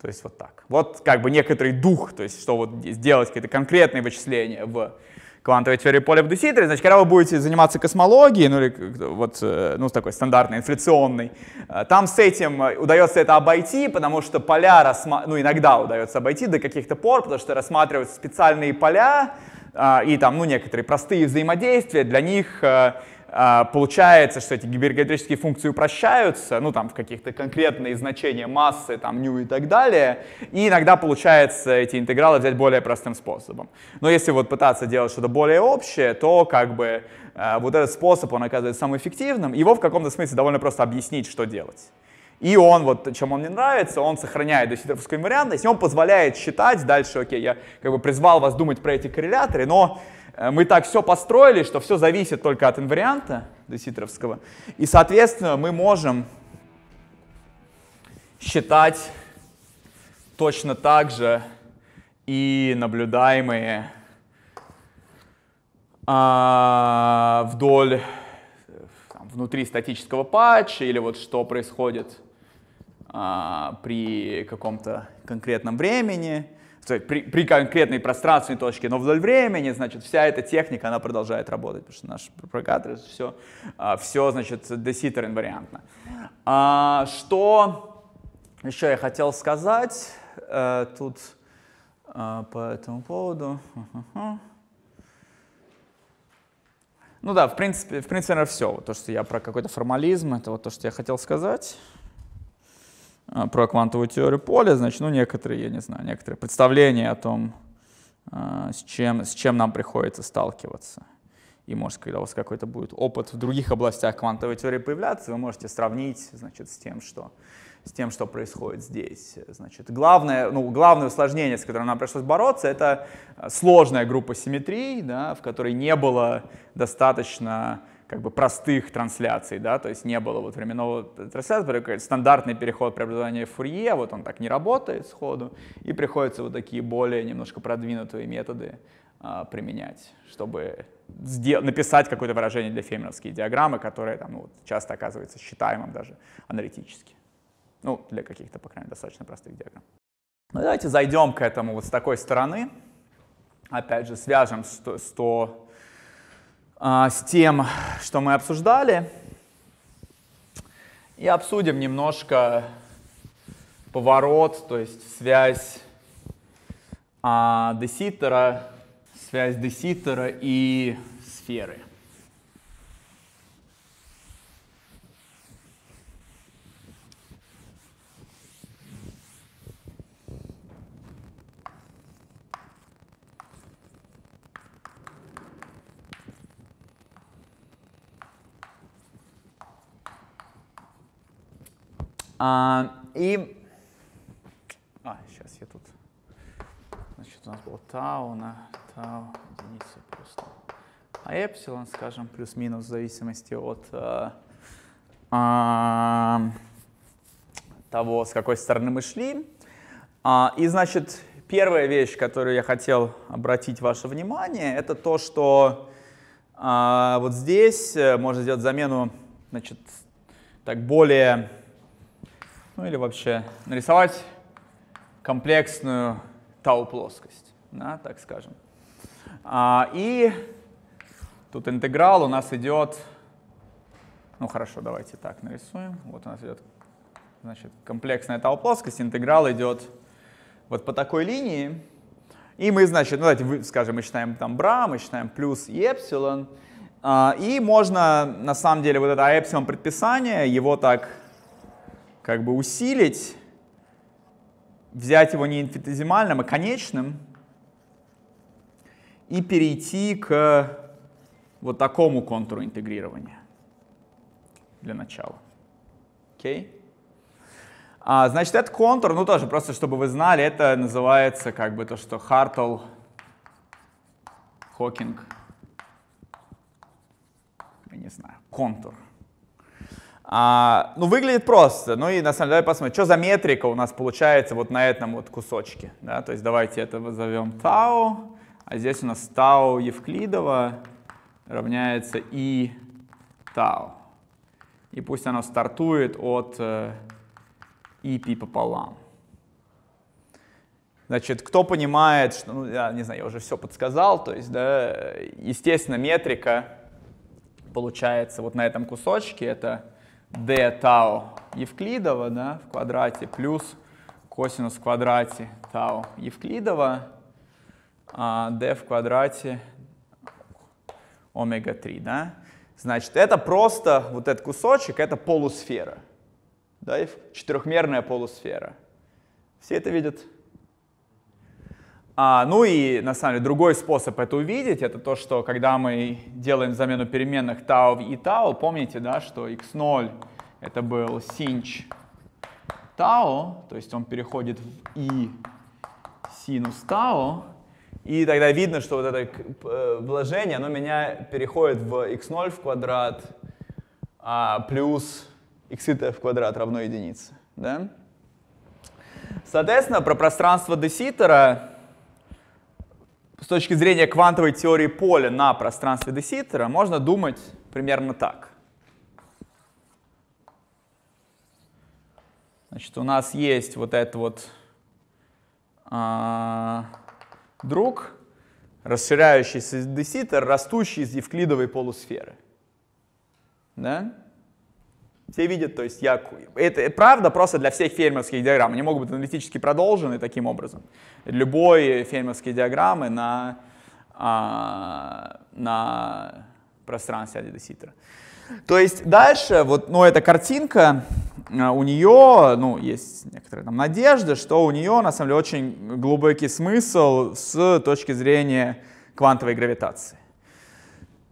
То есть вот так. Вот как бы некоторый дух, то есть что вот сделать какие-то конкретные вычисления в квантовой теории поля в Деситере, значит, когда вы будете заниматься космологией, ну или вот, э, ну, такой стандартной, инфляционной, э, там с этим э, удается это обойти, потому что поля, рассма... ну, иногда удается обойти до каких-то пор, потому что рассматриваются специальные поля, а, и там, ну, некоторые простые взаимодействия, для них а, получается, что эти гипергеометрические функции упрощаются, ну там в каких-то конкретные значения массы, там ню и так далее, и иногда получается эти интегралы взять более простым способом. Но если вот пытаться делать что-то более общее, то как бы а, вот этот способ, он оказывается самым эффективным, его в каком-то смысле довольно просто объяснить, что делать. И он, вот чем он мне нравится, он сохраняет деситеровскую инвариантность, и он позволяет считать дальше, окей, я как бы призвал вас думать про эти корреляторы, но Э, мы так все построили, что все зависит только от инварианта деситровского. И, соответственно, мы можем считать точно так же и наблюдаемые а, вдоль там, внутри статического патча или вот что происходит а, при каком-то конкретном времени при, при конкретной пространственной точке, но вдоль времени, значит, вся эта техника, она продолжает работать, потому что наш пропагатор, все, а, все значит, деситер инвариантно. А, что еще я хотел сказать э, тут э, по этому поводу? Ну да, в принципе, в принципе, наверное, все. Вот то, что я про какой-то формализм, это вот то, что я хотел сказать. А, про квантовую теорию поля, значит, ну, некоторые, я не знаю, некоторые представления о том, а, с чем, с чем нам приходится сталкиваться. И, может, когда у вас какой-то будет опыт в других областях квантовой теории появляться, вы можете сравнить, значит, с тем, что, с тем, что происходит здесь. Значит, главное, ну, главное усложнение, с которым нам пришлось бороться, это сложная группа симметрий, да, в которой не было достаточно как бы простых трансляций, да, то есть не было вот временного трансляции, стандартный переход преобразования в Фурье, вот он так не работает сходу, и приходится вот такие более немножко продвинутые методы а, применять, чтобы написать какое-то выражение для феймеровские диаграммы, которые там ну, вот, часто оказывается считаемым даже аналитически. Ну, для каких-то, по крайней мере, достаточно простых диаграмм. Ну, давайте зайдем к этому вот с такой стороны. Опять же, свяжем 100, 100 а, с тем, что мы обсуждали, и обсудим немножко поворот, то есть связь а, деситера, связь деситера и сферы. А, и... А, сейчас я тут... Значит, у нас было тау на тау единица плюс А эпсилон, скажем, плюс-минус в зависимости от э, э, того, с какой стороны мы шли. А, и, значит, первая вещь, которую я хотел обратить ваше внимание, это то, что а, вот здесь э, можно сделать замену, значит, так более ну или вообще нарисовать комплексную тау-плоскость, да, так скажем. А, и тут интеграл у нас идет, ну хорошо, давайте так нарисуем. Вот у нас идет, значит, комплексная тау-плоскость, интеграл идет вот по такой линии. И мы, значит, ну давайте, скажем, мы считаем там бра, мы считаем плюс и эпсилон. А, и можно, на самом деле, вот это эпсилон предписание, его так как бы усилить, взять его не инфинитизимальным, а конечным, и перейти к вот такому контуру интегрирования для начала. Окей? Okay? А, значит, этот контур, ну тоже, просто чтобы вы знали, это называется как бы то, что Хартл, Хокинг, я не знаю, контур. А, ну, выглядит просто. Ну и на самом деле посмотрим, что за метрика у нас получается вот на этом вот кусочке. Да? То есть давайте это назовем tau, а здесь у нас tau Евклидова равняется и tau. И пусть оно стартует от э, и пи пополам. Значит, кто понимает, что, ну, я не знаю, я уже все подсказал, то есть, да, естественно, метрика получается вот на этом кусочке, это d тау Евклидова да, в квадрате плюс косинус в квадрате тау Евклидова а d в квадрате омега-3. Да? Значит, это просто вот этот кусочек, это полусфера. Да, четырехмерная полусфера. Все это видят? А, ну и, на самом деле, другой способ это увидеть, это то, что когда мы делаем замену переменных tau и tau, помните, да, что x0 это был sinh tau, то есть он переходит в и синус tau, и тогда видно, что вот это э, вложение, оно меня переходит в x0 в квадрат а, плюс x в квадрат равно единице, да? Соответственно, про пространство Деситера с точки зрения квантовой теории поля на пространстве де Ситтера можно думать примерно так. Значит, у нас есть вот этот вот э, друг, расширяющийся деситер, растущий из евклидовой полусферы. Да? Все видят, то есть я... Это правда просто для всех фермерских диаграмм. Они могут быть аналитически продолжены таким образом. Любой фермерские диаграммы на, а, на пространстве Адидаситера. То есть дальше, вот, ну, эта картинка, а, у нее, ну, есть некоторые там надежды, что у нее, на самом деле, очень глубокий смысл с точки зрения квантовой гравитации.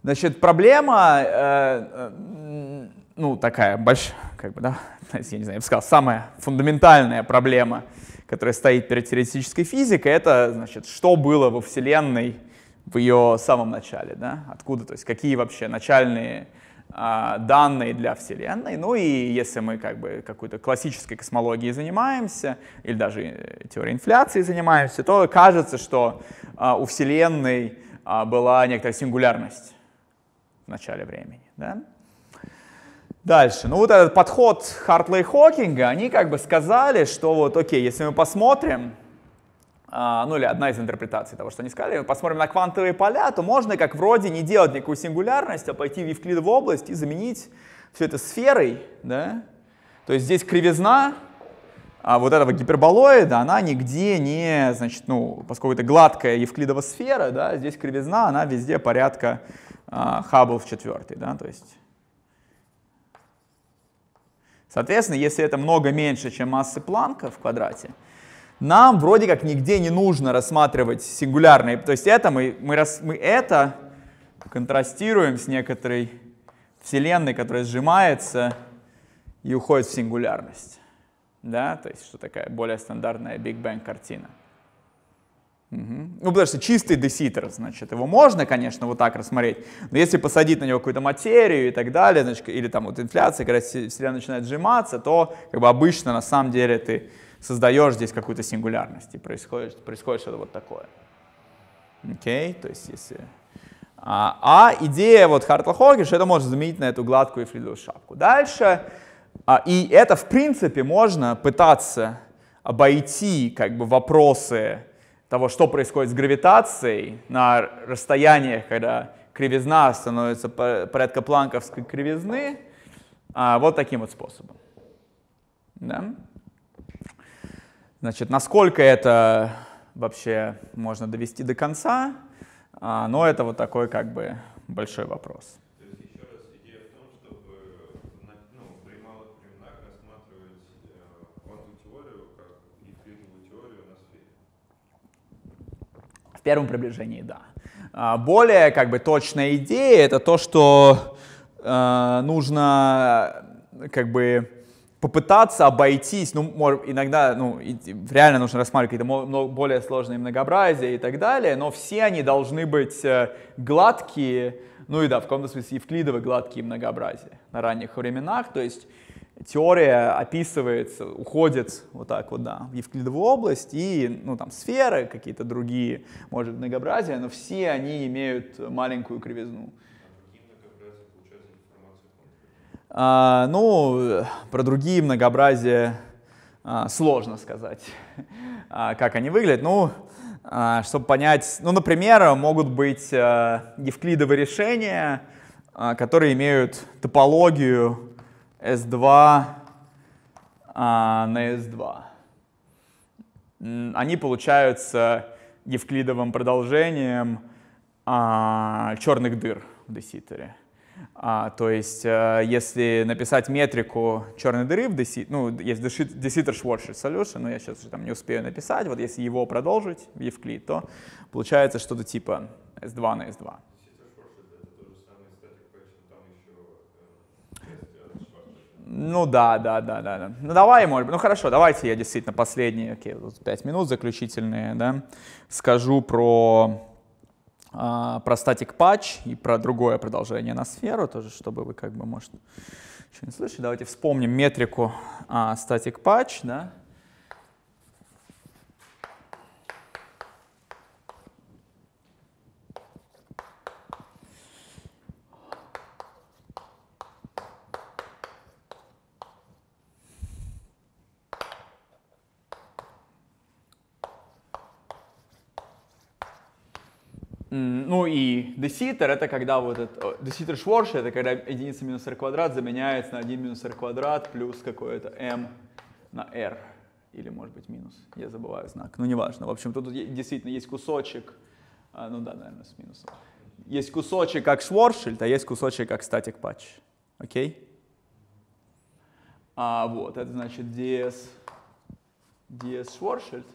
Значит, проблема, э, э ну, такая большая, как бы, да, я не знаю, я бы сказал, самая фундаментальная проблема, которая стоит перед теоретической физикой, это, значит, что было во Вселенной в ее самом начале, да, откуда, то есть какие вообще начальные а, данные для Вселенной, ну и если мы как бы какой-то классической космологией занимаемся, или даже э, теорией инфляции занимаемся, то кажется, что а, у Вселенной а, была некоторая сингулярность в начале времени, да, Дальше. Ну вот этот подход Хартли и Хокинга, они как бы сказали, что вот, окей, если мы посмотрим, а, ну или одна из интерпретаций того, что они сказали, посмотрим на квантовые поля, то можно как вроде не делать никакую сингулярность, а пойти в Евклидову область и заменить все это сферой, да? То есть здесь кривизна а вот этого гиперболоида, она нигде не, значит, ну, поскольку это гладкая евклидова сфера, да, здесь кривизна, она везде порядка а, Хаббл в четвертой, да, то есть Соответственно, если это много меньше, чем массы Планка в квадрате, нам вроде как нигде не нужно рассматривать сингулярные. То есть это мы, мы, рас, мы это контрастируем с некоторой Вселенной, которая сжимается и уходит в сингулярность. Да? То есть что такая более стандартная Биг Bang картина. Угу. Ну, потому что чистый деситер, значит, его можно, конечно, вот так рассмотреть, но если посадить на него какую-то материю и так далее, значит, или там вот инфляция, когда всегда начинает сжиматься, то как бы обычно на самом деле ты создаешь здесь какую-то сингулярность и происходит, происходит что-то вот такое. Окей, то есть если... А, а идея вот Хартла Хогиш, это можно заменить на эту гладкую флидовую шапку. Дальше, а, и это в принципе можно пытаться обойти как бы вопросы, того, что происходит с гравитацией на расстояниях, когда кривизна становится порядка планковской кривизны, а, вот таким вот способом. Да? Значит, насколько это вообще можно довести до конца, а, но это вот такой как бы большой вопрос. первом приближении да. А, более как бы точная идея это то, что э, нужно как бы попытаться обойтись, ну, иногда, ну, реально нужно рассматривать какие-то более сложные многообразия и так далее, но все они должны быть э, гладкие, ну и да, в каком-то смысле евклидово гладкие многообразия на ранних временах, то есть теория описывается, уходит вот так вот, да, в Евклидову область, и, ну, там, сферы какие-то другие, может, многообразие, но все они имеют маленькую кривизну. А, ну, про другие многообразия а, сложно сказать, а, как они выглядят. Ну, а, чтобы понять, ну, например, могут быть а, евклидовые решения, а, которые имеют топологию S2 а, на S2. Они получаются евклидовым продолжением а, черных дыр в деситере. А, то есть, э, если написать метрику черной дыры в десит, ну, есть деситер Schwarzschild Solution, но я сейчас уже там не успею написать, вот если его продолжить в Евклид, то получается что-то типа S2 на S2. Ну да, да, да, да, да. Ну давай, может быть. Ну хорошо, давайте я действительно последние, окей, пять минут заключительные, да, скажу про а, про статик патч и про другое продолжение на сферу тоже, чтобы вы как бы, может, еще не слышали. Давайте вспомним метрику статик патч, да. Ну и деситер это когда вот этот, деситер шворш это когда единица минус r квадрат заменяется на 1 минус r квадрат плюс какое-то m на r. Или может быть минус, я забываю знак, ну неважно. В общем, тут действительно есть кусочек, а, ну да, наверное, с минусом. Есть кусочек как шворшильд, а есть кусочек как статик патч. Окей? А вот, это значит ds, ds шворшильд.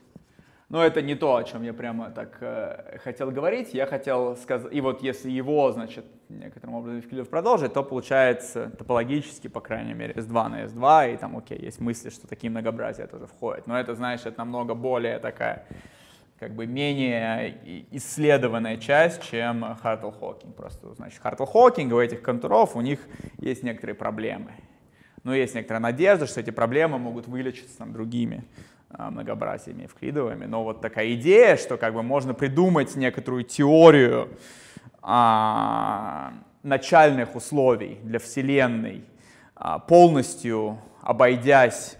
Но это не то, о чем я прямо так э, хотел говорить. Я хотел сказать, и вот если его, значит, некоторым образом Евклидов продолжит, то получается топологически, по крайней мере, S2 на S2, и там, окей, есть мысли, что такие многообразия тоже входят. Но это, знаешь, это намного более такая как бы менее исследованная часть, чем Хартл Хокинг. Просто, значит, Хартл Хокинг у этих контуров, у них есть некоторые проблемы. Но есть некоторая надежда, что эти проблемы могут вылечиться там, другими а, многообразиями евклидовыми. Но вот такая идея, что как бы можно придумать некоторую теорию а, начальных условий для Вселенной, а, полностью обойдясь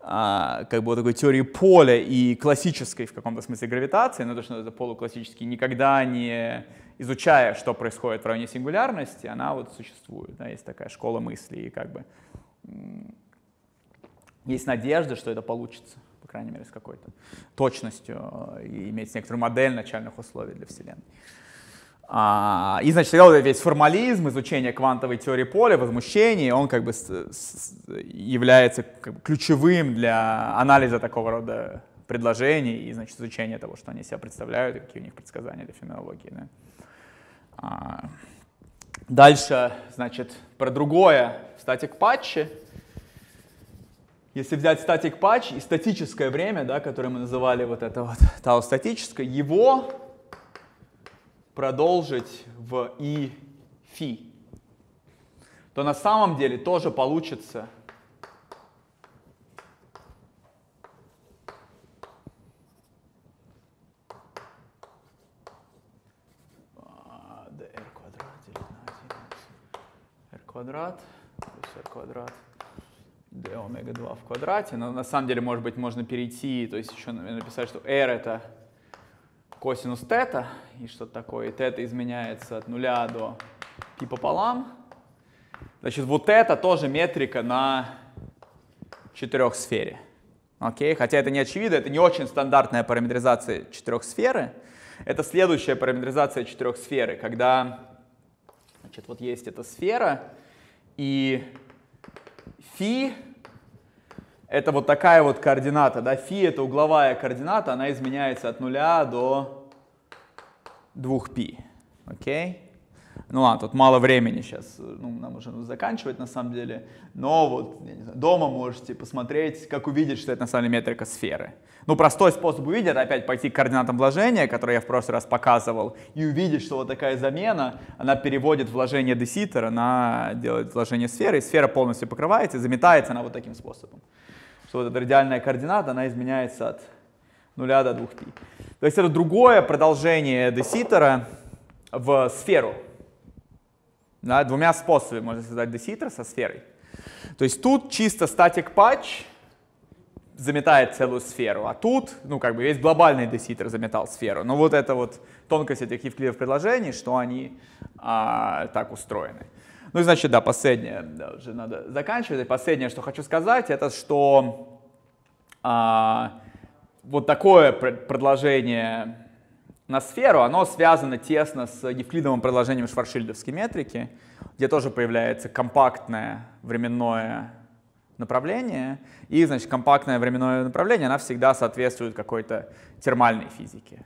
а, как бы вот такой теории поля и классической в каком-то смысле гравитации, но ну, то, что это полуклассический, никогда не изучая, что происходит в районе сингулярности, она вот существует, да, есть такая школа мысли, и как бы есть надежда, что это получится по крайней мере, с какой-то точностью э, и иметь некоторую модель начальных условий для Вселенной. А, и, значит, тогда весь формализм, изучения квантовой теории поля, возмущений, он как бы с, с, является как бы ключевым для анализа такого рода предложений и, значит, изучения того, что они себя представляют и какие у них предсказания для феноменологии. Да. А, дальше, значит, про другое, кстати, к патче. Если взять статик патч и статическое время, да, которое мы называли вот это вот tau статическое, его продолжить в и фи, то на самом деле тоже получится dr а, квадрат r квадрат плюс r квадрат d омега 2 в квадрате. Но на самом деле, может быть, можно перейти, то есть еще написать, что r это косинус тета и что-то такое. И тета изменяется от нуля до пи пополам. Значит, вот это тоже метрика на четырехсфере. Окей? Хотя это не очевидно, это не очень стандартная параметризация четырехсферы. Это следующая параметризация четырехсферы, когда значит, вот есть эта сфера, и Фи – это вот такая вот координата, да, фи – это угловая координата, она изменяется от нуля до 2π, окей? Okay? Ну ладно, тут мало времени сейчас, ну, нам нужно заканчивать на самом деле. Но вот, я не знаю, дома можете посмотреть, как увидеть, что это на самом деле метрика сферы. Ну, простой способ увидеть, это опять пойти к координатам вложения, которые я в прошлый раз показывал, и увидеть, что вот такая замена, она переводит вложение деситера на делает вложение сферы, и сфера полностью покрывается, и заметается она вот таким способом. Что вот эта радиальная координата, она изменяется от нуля до 2π. То есть это другое продолжение деситера в сферу. Да, двумя способами можно создать деситер со сферой. То есть тут чисто статик патч заметает целую сферу, а тут, ну, как бы весь глобальный деситер заметал сферу. Но вот это вот тонкость этих евклидов предложений, что они а, так устроены. Ну и значит, да, последнее, да, уже надо заканчивать. И последнее, что хочу сказать, это что а, вот такое предложение на сферу, оно связано тесно с евклидовым предложением шваршильдовской метрики, где тоже появляется компактное временное направление, и, значит, компактное временное направление, она всегда соответствует какой-то термальной физике.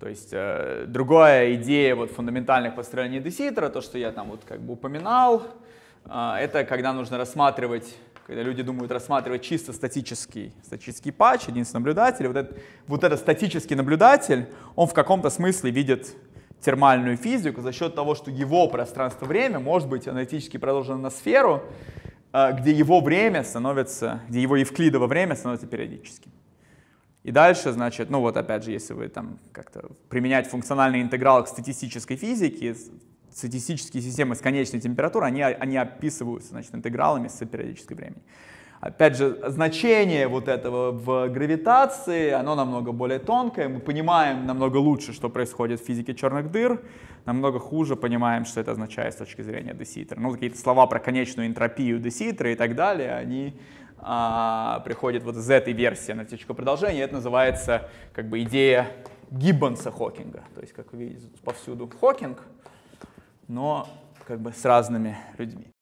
То есть э, другая идея вот фундаментальных построений Деситера, то, что я там вот как бы упоминал, э, это когда нужно рассматривать когда люди думают рассматривать чисто статический, статический патч, единственный наблюдатель, вот этот, вот этот статический наблюдатель, он в каком-то смысле видит термальную физику за счет того, что его пространство-время может быть аналитически продолжено на сферу, э, где его время становится, где его евклидово время становится периодическим. И дальше, значит, ну вот опять же, если вы там как-то применять функциональный интеграл к статистической физике, статистические системы с конечной температурой, они, они описываются значит, интегралами с периодической времени. Опять же, значение вот этого в гравитации, оно намного более тонкое, мы понимаем намного лучше, что происходит в физике черных дыр, намного хуже понимаем, что это означает с точки зрения Деситера. Ну, какие-то слова про конечную энтропию Деситера и так далее, они а, приходят вот из этой версии аналитического продолжения, это называется как бы идея Гиббонса Хокинга, то есть, как вы видите, повсюду Хокинг, но как бы с разными людьми.